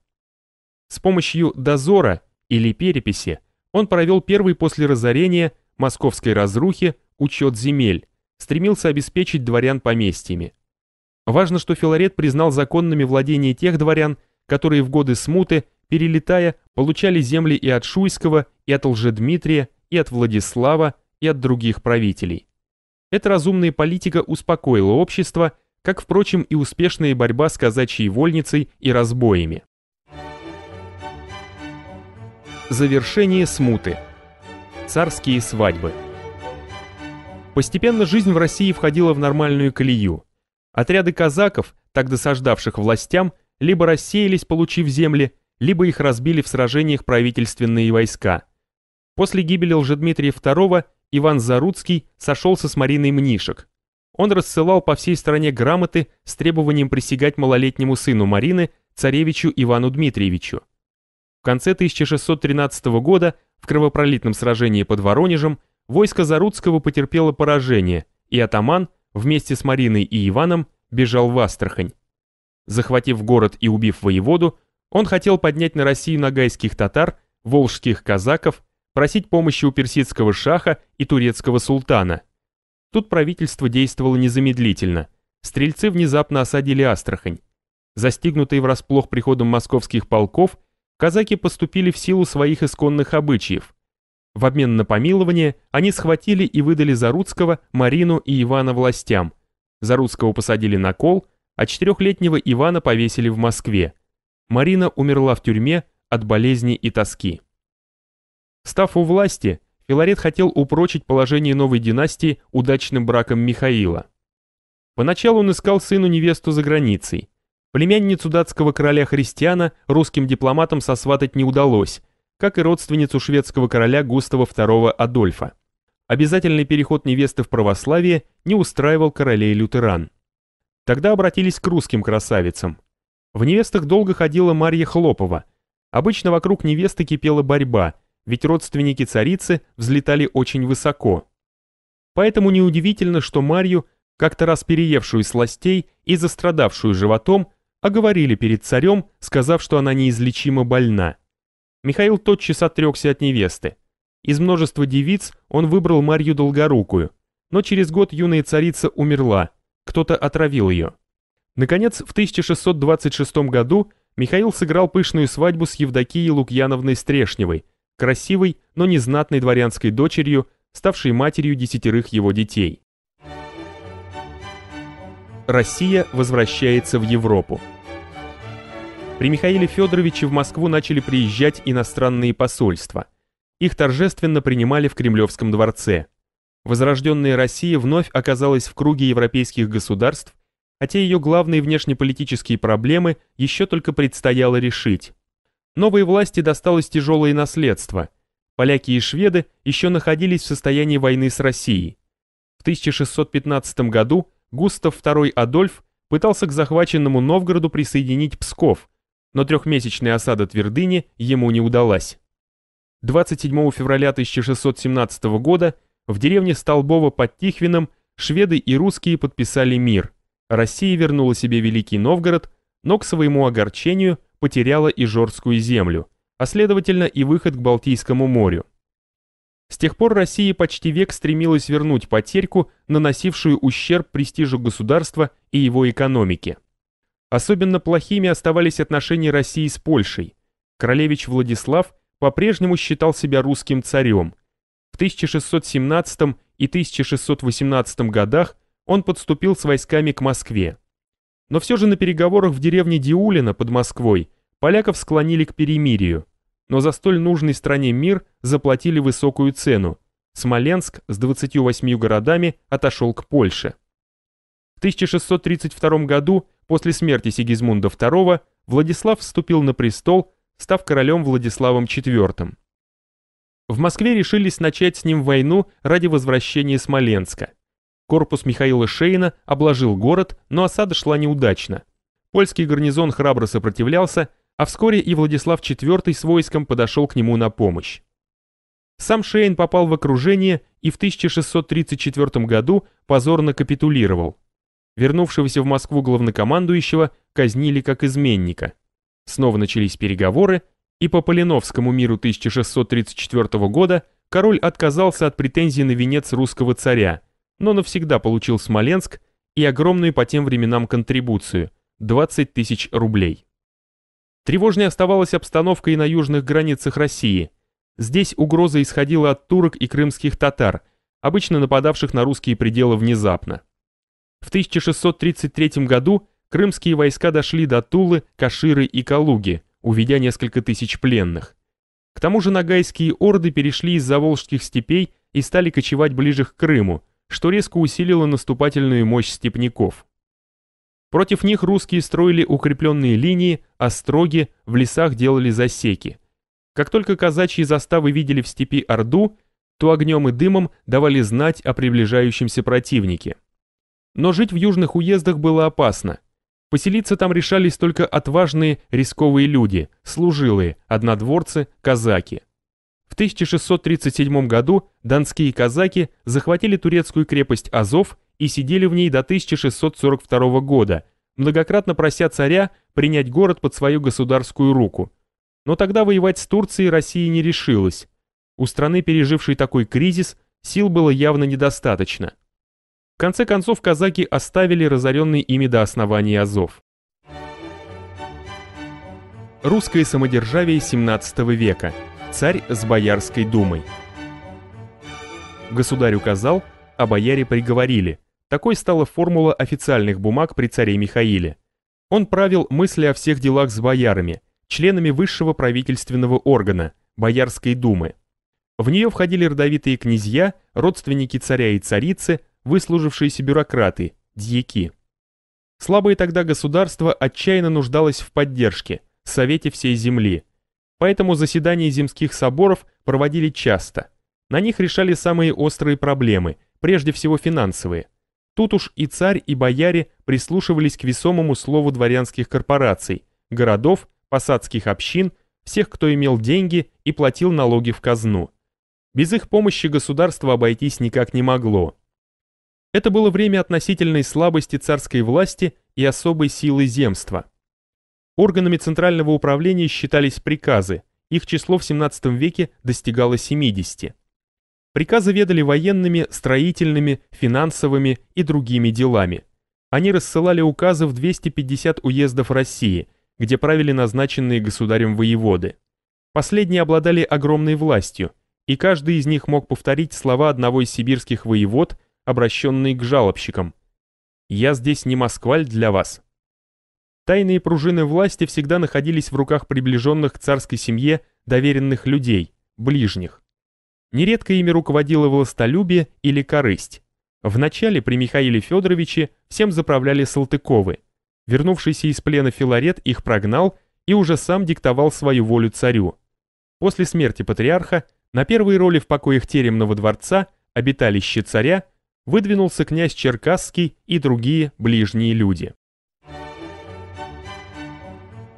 С помощью дозора или переписи он провел первый после разорения московской разрухи учет земель, стремился обеспечить дворян поместьями. Важно, что Филарет признал законными владения тех дворян, которые в годы смуты, перелетая, получали земли и от Шуйского, и от Лжедмитрия, и от Владислава, и от других правителей. Эта разумная политика успокоила общество, как, впрочем, и успешная борьба с казачьей вольницей и разбоями. Завершение смуты. Царские свадьбы. Постепенно жизнь в России входила в нормальную колею. Отряды казаков, так досаждавших властям, либо рассеялись, получив земли, либо их разбили в сражениях правительственные войска. После гибели Лжедмитрия II Иван Заруцкий сошелся с Мариной Мнишек. Он рассылал по всей стране грамоты с требованием присягать малолетнему сыну Марины, царевичу Ивану Дмитриевичу. В конце 1613 года в кровопролитном сражении под Воронежем войско Заруцкого потерпело поражение, и атаман вместе с Мариной и Иваном бежал в Астрахань. Захватив город и убив воеводу, он хотел поднять на Россию нагайских татар, волжских казаков, просить помощи у персидского шаха и турецкого султана. Тут правительство действовало незамедлительно. Стрельцы внезапно осадили Астрахань. Застигнутые врасплох приходом московских полков – казаки поступили в силу своих исконных обычаев. В обмен на помилование они схватили и выдали Заруцкого, Марину и Ивана властям. Заруцкого посадили на кол, а четырехлетнего Ивана повесили в Москве. Марина умерла в тюрьме от болезни и тоски. Став у власти, Филарет хотел упрочить положение новой династии удачным браком Михаила. Поначалу он искал сыну невесту за границей. Племянницу датского короля Христиана русским дипломатам сосватать не удалось, как и родственницу шведского короля Густава II Адольфа. Обязательный переход невесты в православие не устраивал королей лютеран. Тогда обратились к русским красавицам. В невестах долго ходила Марья Хлопова. Обычно вокруг невесты кипела борьба, ведь родственники царицы взлетали очень высоко. Поэтому неудивительно, что Марью, как-то раз переевшую сластей и застрадавшую животом, оговорили перед царем, сказав, что она неизлечимо больна. Михаил тотчас отрекся от невесты. Из множества девиц он выбрал Марью Долгорукую, но через год юная царица умерла, кто-то отравил ее. Наконец, в 1626 году Михаил сыграл пышную свадьбу с Евдокией Лукьяновной Стрешневой, красивой, но незнатной дворянской дочерью, ставшей матерью десятерых его детей. Россия возвращается в Европу. При Михаиле Федоровиче в Москву начали приезжать иностранные посольства. Их торжественно принимали в Кремлевском дворце. Возрожденная Россия вновь оказалась в круге европейских государств, хотя ее главные внешнеполитические проблемы еще только предстояло решить. Новой власти досталось тяжелое наследство. Поляки и шведы еще находились в состоянии войны с Россией. В 1615 году Густав II Адольф пытался к захваченному Новгороду присоединить Псков, но трехмесячная осада Твердыни ему не удалась. 27 февраля 1617 года в деревне Столбово под Тихвином шведы и русские подписали мир. Россия вернула себе Великий Новгород, но к своему огорчению потеряла и Жорскую землю, а следовательно и выход к Балтийскому морю. С тех пор Россия почти век стремилась вернуть потерьку, наносившую ущерб престижу государства и его экономике. Особенно плохими оставались отношения России с Польшей. Королевич Владислав по-прежнему считал себя русским царем. В 1617 и 1618 годах он подступил с войсками к Москве. Но все же на переговорах в деревне Диулина под Москвой поляков склонили к перемирию, но за столь нужный стране мир заплатили высокую цену. Смоленск с 28 городами отошел к Польше. В 1632 году, после смерти Сигизмунда II, Владислав вступил на престол, став королем Владиславом IV. В Москве решились начать с ним войну ради возвращения Смоленска. Корпус Михаила Шейна обложил город, но осада шла неудачно. Польский гарнизон храбро сопротивлялся, а вскоре и Владислав IV с войском подошел к нему на помощь. Сам Шейн попал в окружение и в 1634 году позорно капитулировал. Вернувшегося в Москву главнокомандующего казнили как изменника. Снова начались переговоры, и по Полиновскому миру 1634 года король отказался от претензий на венец русского царя, но навсегда получил Смоленск и огромную по тем временам контрибуцию – 20 тысяч рублей. Тревожнее оставалась обстановка и на южных границах России. Здесь угроза исходила от турок и крымских татар, обычно нападавших на русские пределы внезапно. В 1633 году крымские войска дошли до Тулы, Каширы и Калуги, уведя несколько тысяч пленных. К тому же нагайские орды перешли из заволжских степей и стали кочевать ближе к Крыму, что резко усилило наступательную мощь степняков. Против них русские строили укрепленные линии, остроги, а в лесах делали засеки. Как только казачьи заставы видели в степи Орду, то огнем и дымом давали знать о приближающемся противнике. Но жить в южных уездах было опасно. Поселиться там решались только отважные рисковые люди, служилые, однодворцы, казаки. В 1637 году донские казаки захватили турецкую крепость Азов и сидели в ней до 1642 года, многократно прося царя принять город под свою государскую руку. Но тогда воевать с Турцией Россия не решилась. У страны, пережившей такой кризис, сил было явно недостаточно. В конце концов казаки оставили разоренный ими до основания Азов. Русское самодержавие 17 века – царь с Боярской думой. Государь указал, а бояре приговорили. Такой стала формула официальных бумаг при царе Михаиле. Он правил мысли о всех делах с боярами, членами высшего правительственного органа, Боярской думы. В нее входили родовитые князья, родственники царя и царицы, выслужившиеся бюрократы, дьяки. Слабое тогда государство отчаянно нуждалось в поддержке, совете всей земли – Поэтому заседания земских соборов проводили часто. На них решали самые острые проблемы, прежде всего финансовые. Тут уж и царь, и бояре прислушивались к весомому слову дворянских корпораций, городов, посадских общин, всех, кто имел деньги и платил налоги в казну. Без их помощи государство обойтись никак не могло. Это было время относительной слабости царской власти и особой силы земства. Органами центрального управления считались приказы, их число в 17 веке достигало 70. Приказы ведали военными, строительными, финансовыми и другими делами. Они рассылали указы в 250 уездов России, где правили назначенные государем воеводы. Последние обладали огромной властью, и каждый из них мог повторить слова одного из сибирских воевод, обращенные к жалобщикам. «Я здесь не москваль для вас, Тайные пружины власти всегда находились в руках приближенных к царской семье доверенных людей, ближних. Нередко ими руководило властолюбие или корысть. Вначале при Михаиле Федоровиче всем заправляли Салтыковы. Вернувшийся из плена Филарет их прогнал и уже сам диктовал свою волю царю. После смерти патриарха на первые роли в покоях теремного дворца, обиталище царя, выдвинулся князь Черкасский и другие ближние люди.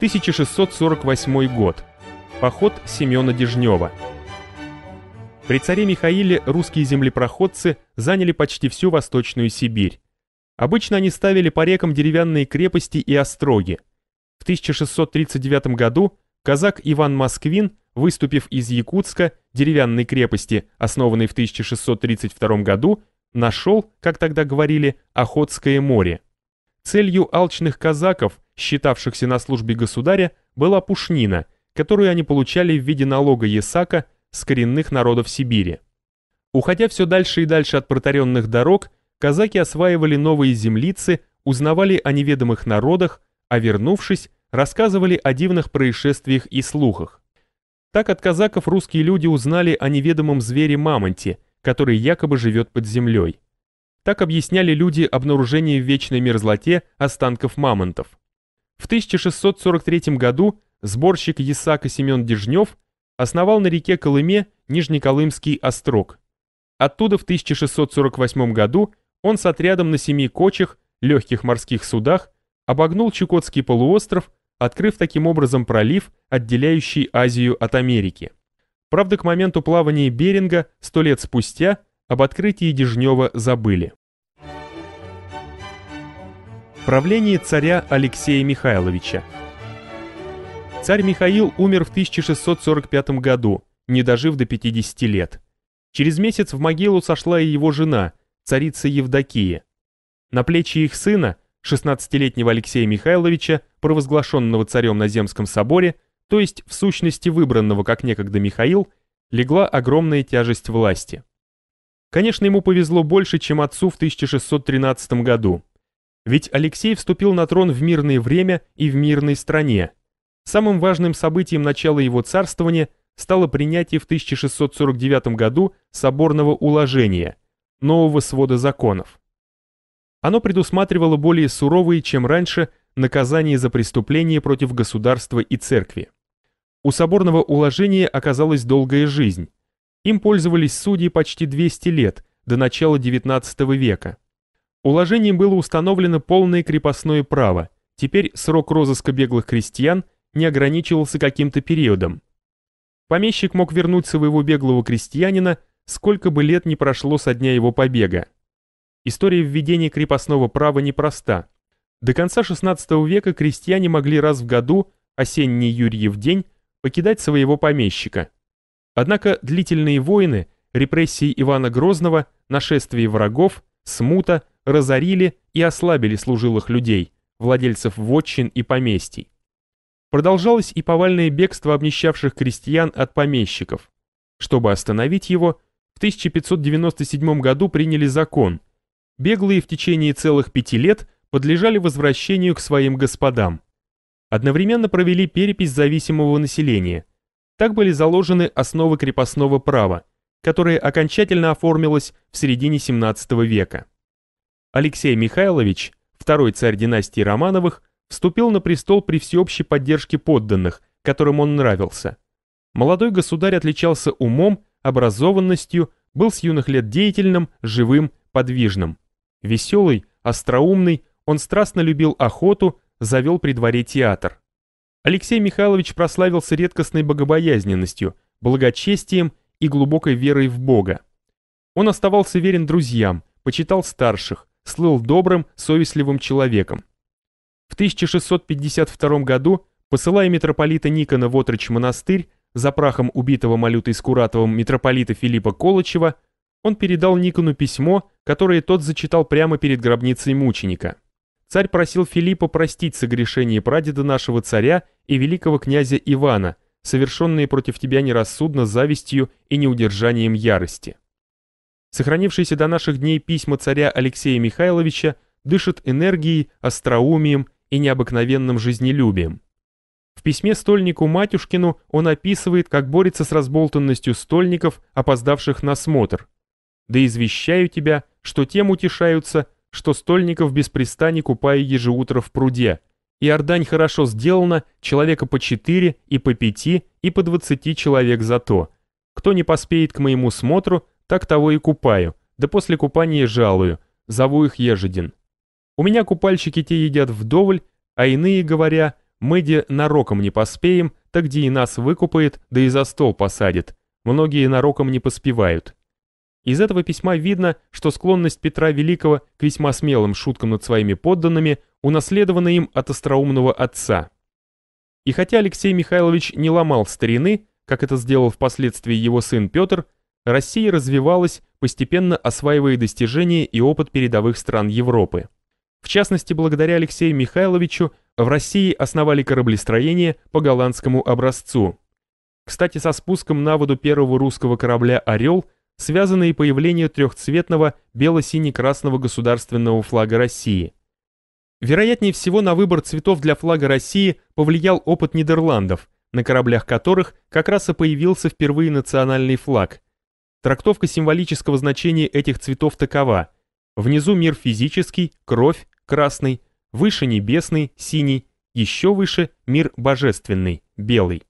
1648 год. Поход Семёна Дежнева. При царе Михаиле русские землепроходцы заняли почти всю Восточную Сибирь. Обычно они ставили по рекам деревянные крепости и остроги. В 1639 году казак Иван Москвин, выступив из Якутска, деревянной крепости, основанной в 1632 году, нашел, как тогда говорили, Охотское море. Целью алчных казаков, считавшихся на службе государя, была пушнина, которую они получали в виде налога ясака с коренных народов Сибири. Уходя все дальше и дальше от протаренных дорог, казаки осваивали новые землицы, узнавали о неведомых народах, а вернувшись, рассказывали о дивных происшествиях и слухах. Так от казаков русские люди узнали о неведомом звере-мамонте, который якобы живет под землей. Так объясняли люди обнаружение в вечной мерзлоте останков мамонтов. В 1643 году сборщик Ясака Семен Дежнев основал на реке Колыме Нижнеколымский острог. Оттуда в 1648 году он с отрядом на семи кочах, легких морских судах, обогнул Чукотский полуостров, открыв таким образом пролив, отделяющий Азию от Америки. Правда, к моменту плавания Беринга сто лет спустя – об открытии Дежнева забыли. Правление царя Алексея Михайловича Царь Михаил умер в 1645 году, не дожив до 50 лет. Через месяц в могилу сошла и его жена, царица Евдокия. На плечи их сына, 16-летнего Алексея Михайловича, провозглашенного царем на Земском соборе, то есть в сущности выбранного как некогда Михаил, легла огромная тяжесть власти. Конечно, ему повезло больше, чем отцу в 1613 году. Ведь Алексей вступил на трон в мирное время и в мирной стране. Самым важным событием начала его царствования стало принятие в 1649 году соборного уложения, нового свода законов. Оно предусматривало более суровые, чем раньше, наказания за преступления против государства и церкви. У соборного уложения оказалась долгая жизнь, им пользовались судьи почти 200 лет, до начала XIX века. Уложением было установлено полное крепостное право, теперь срок розыска беглых крестьян не ограничивался каким-то периодом. Помещик мог вернуть своего беглого крестьянина, сколько бы лет не прошло со дня его побега. История введения крепостного права непроста. До конца XVI века крестьяне могли раз в году, осенний Юрьев день, покидать своего помещика. Однако длительные войны, репрессии Ивана Грозного, нашествие врагов, смута разорили и ослабили служилых людей, владельцев вотчин и поместий. Продолжалось и повальное бегство обнищавших крестьян от помещиков. Чтобы остановить его, в 1597 году приняли закон. Беглые в течение целых пяти лет подлежали возвращению к своим господам. Одновременно провели перепись зависимого населения – так были заложены основы крепостного права, которое окончательно оформилось в середине 17 века. Алексей Михайлович, второй царь династии Романовых, вступил на престол при всеобщей поддержке подданных, которым он нравился. Молодой государь отличался умом, образованностью, был с юных лет деятельным, живым, подвижным. Веселый, остроумный, он страстно любил охоту, завел при дворе театр. Алексей Михайлович прославился редкостной богобоязненностью, благочестием и глубокой верой в Бога. Он оставался верен друзьям, почитал старших, слыл добрым, совестливым человеком. В 1652 году, посылая митрополита Никона в Отрыч монастырь за прахом убитого Малютой Скуратовым митрополита Филиппа Колычева, он передал Никону письмо, которое тот зачитал прямо перед гробницей мученика. Царь просил Филиппа простить согрешение прадеда нашего царя и великого князя Ивана, совершенные против тебя нерассудно завистью и неудержанием ярости. Сохранившиеся до наших дней письма царя Алексея Михайловича дышат энергией, остроумием и необыкновенным жизнелюбием. В письме стольнику Матюшкину он описывает, как борется с разболтанностью стольников, опоздавших на смотр. «Да извещаю тебя, что тем утешаются, что Стольников без купаю купая ежеутро в пруде. И Ордань хорошо сделана, человека по четыре и по пяти и по двадцати человек зато. Кто не поспеет к моему смотру, так того и купаю, да после купания жалую, зову их ежеден. У меня купальщики те едят вдоволь, а иные, говоря, мы где нароком не поспеем, так где и нас выкупает, да и за стол посадит. Многие нароком не поспевают. Из этого письма видно, что склонность Петра Великого к весьма смелым шуткам над своими подданными унаследована им от остроумного отца. И хотя Алексей Михайлович не ломал старины, как это сделал впоследствии его сын Петр, Россия развивалась, постепенно осваивая достижения и опыт передовых стран Европы. В частности, благодаря Алексею Михайловичу в России основали кораблестроение по голландскому образцу. Кстати, со спуском на воду первого русского корабля «Орел» связано и появление трехцветного бело-сине-красного государственного флага России. Вероятнее всего на выбор цветов для флага России повлиял опыт Нидерландов, на кораблях которых как раз и появился впервые национальный флаг. Трактовка символического значения этих цветов такова. Внизу мир физический, кровь, красный, выше небесный, синий, еще выше мир божественный, белый.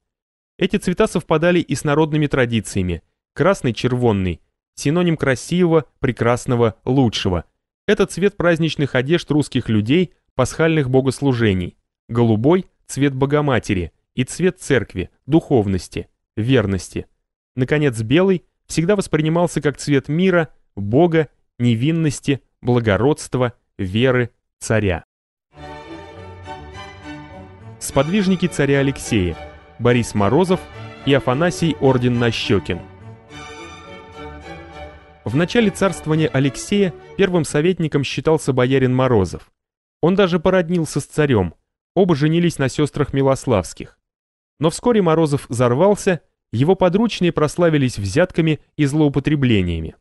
Эти цвета совпадали и с народными традициями – Красный-червонный – синоним красивого, прекрасного, лучшего. Это цвет праздничных одежд русских людей, пасхальных богослужений. Голубой – цвет Богоматери и цвет церкви, духовности, верности. Наконец, белый всегда воспринимался как цвет мира, Бога, невинности, благородства, веры, царя. Сподвижники царя Алексея – Борис Морозов и Афанасий Орден-Нащекин – в начале царствования Алексея первым советником считался боярин Морозов. Он даже породнился с царем, оба женились на сестрах Милославских. Но вскоре Морозов взорвался, его подручные прославились взятками и злоупотреблениями.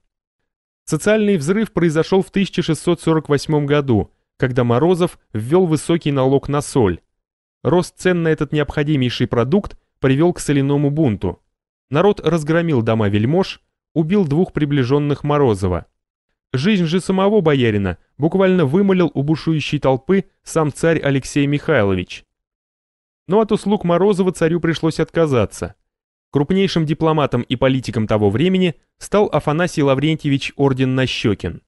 Социальный взрыв произошел в 1648 году, когда Морозов ввел высокий налог на соль. Рост цен на этот необходимейший продукт привел к соляному бунту. Народ разгромил дома вельмож, убил двух приближенных Морозова. Жизнь же самого боярина буквально вымолил у бушующей толпы сам царь Алексей Михайлович. Но от услуг Морозова царю пришлось отказаться. Крупнейшим дипломатом и политиком того времени стал Афанасий Лаврентьевич Орден Нащекин.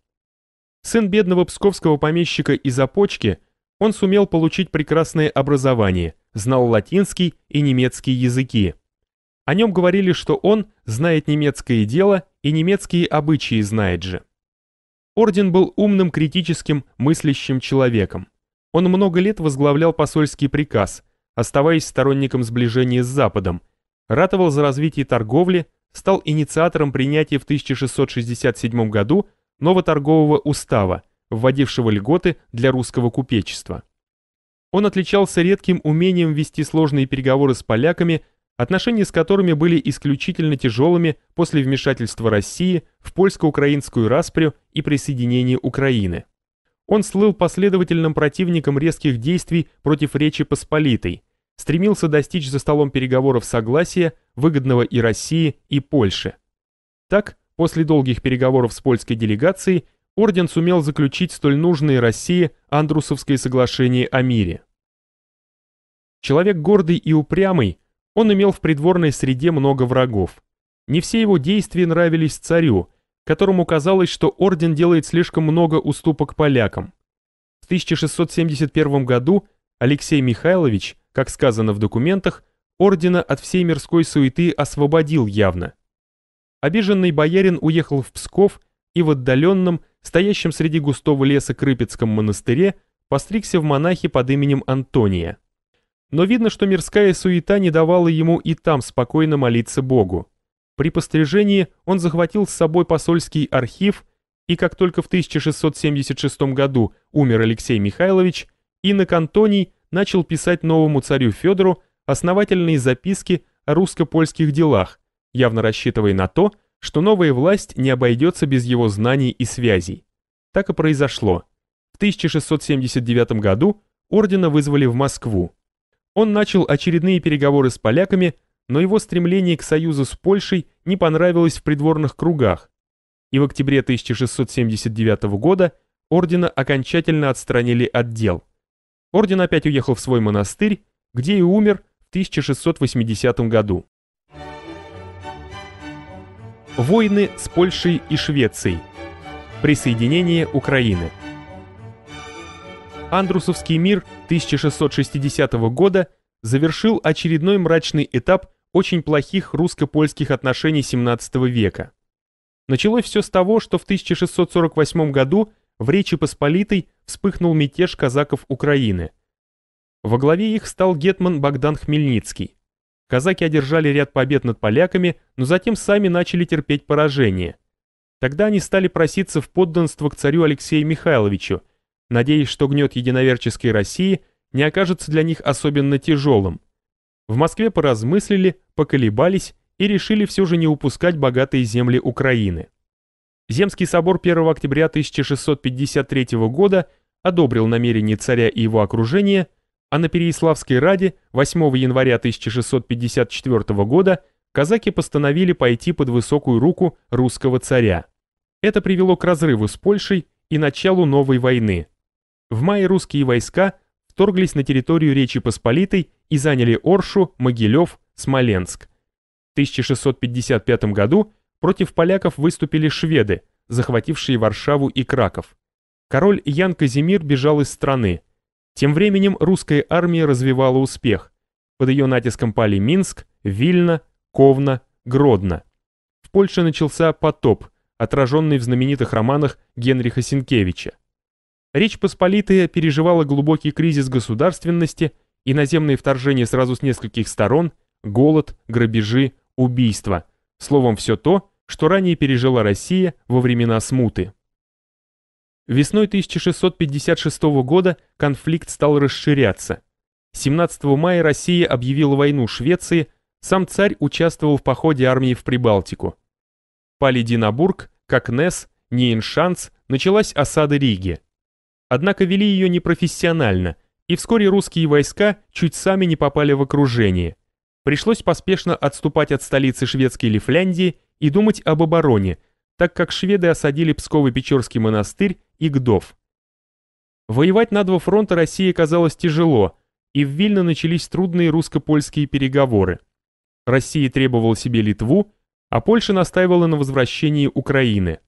Сын бедного псковского помещика из Опочки, он сумел получить прекрасное образование, знал латинский и немецкий языки. О нем говорили, что он знает немецкое дело и немецкие обычаи знает же. Орден был умным, критическим, мыслящим человеком. Он много лет возглавлял посольский приказ, оставаясь сторонником сближения с Западом, ратовал за развитие торговли, стал инициатором принятия в 1667 году новоторгового устава, вводившего льготы для русского купечества. Он отличался редким умением вести сложные переговоры с поляками отношения с которыми были исключительно тяжелыми после вмешательства России в польско-украинскую распрю и присоединение Украины. Он слыл последовательным противником резких действий против Речи Посполитой, стремился достичь за столом переговоров согласия, выгодного и России, и Польше. Так, после долгих переговоров с польской делегацией, орден сумел заключить столь нужные России Андрусовское соглашение о мире. Человек гордый и упрямый, он имел в придворной среде много врагов. Не все его действия нравились царю, которому казалось, что орден делает слишком много уступок полякам. В 1671 году Алексей Михайлович, как сказано в документах, ордена от всей мирской суеты освободил явно. Обиженный боярин уехал в Псков и в отдаленном, стоящем среди густого леса Крыпецком монастыре, постригся в монахи под именем Антония. Но видно, что мирская суета не давала ему и там спокойно молиться Богу. При пострижении он захватил с собой посольский архив, и как только в 1676 году умер Алексей Михайлович, инок Антоний начал писать новому царю Федору основательные записки о русско-польских делах, явно рассчитывая на то, что новая власть не обойдется без его знаний и связей. Так и произошло. В 1679 году ордена вызвали в Москву. Он начал очередные переговоры с поляками, но его стремление к союзу с Польшей не понравилось в придворных кругах, и в октябре 1679 года ордена окончательно отстранили от дел. Орден опять уехал в свой монастырь, где и умер в 1680 году. Войны с Польшей и Швецией. Присоединение Украины. Андрусовский мир 1660 года завершил очередной мрачный этап очень плохих русско-польских отношений 17 века. Началось все с того, что в 1648 году в Речи Посполитой вспыхнул мятеж казаков Украины. Во главе их стал гетман Богдан Хмельницкий. Казаки одержали ряд побед над поляками, но затем сами начали терпеть поражение. Тогда они стали проситься в подданство к царю Алексею Михайловичу – надеясь, что гнет единоверческой России не окажется для них особенно тяжелым. В Москве поразмыслили, поколебались и решили все же не упускать богатые земли Украины. Земский собор 1 октября 1653 года одобрил намерение царя и его окружения, а на Переяславской раде 8 января 1654 года казаки постановили пойти под высокую руку русского царя. Это привело к разрыву с Польшей и началу новой войны. В мае русские войска вторглись на территорию Речи Посполитой и заняли Оршу, Могилев, Смоленск. В 1655 году против поляков выступили шведы, захватившие Варшаву и Краков. Король Ян Казимир бежал из страны. Тем временем русская армия развивала успех. Под ее натиском пали Минск, Вильно, Ковна, Гродно. В Польше начался потоп, отраженный в знаменитых романах Генриха Сенкевича. Речь Посполитая переживала глубокий кризис государственности, иноземные вторжения сразу с нескольких сторон, голод, грабежи, убийства. Словом, все то, что ранее пережила Россия во времена смуты. Весной 1656 года конфликт стал расширяться. 17 мая Россия объявила войну Швеции, сам царь участвовал в походе армии в Прибалтику. Пали Динабург, Какнес, Ниеншанс началась осада Риги. Однако вели ее непрофессионально, и вскоре русские войска чуть сами не попали в окружение. Пришлось поспешно отступать от столицы шведской Лифляндии и думать об обороне, так как шведы осадили Псково-Печорский монастырь и Гдов. Воевать на два фронта России казалось тяжело, и в Вильно начались трудные русско-польские переговоры. Россия требовала себе Литву, а Польша настаивала на возвращении Украины.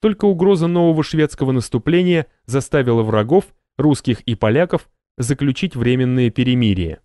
Только угроза нового шведского наступления заставила врагов, русских и поляков, заключить временное перемирие.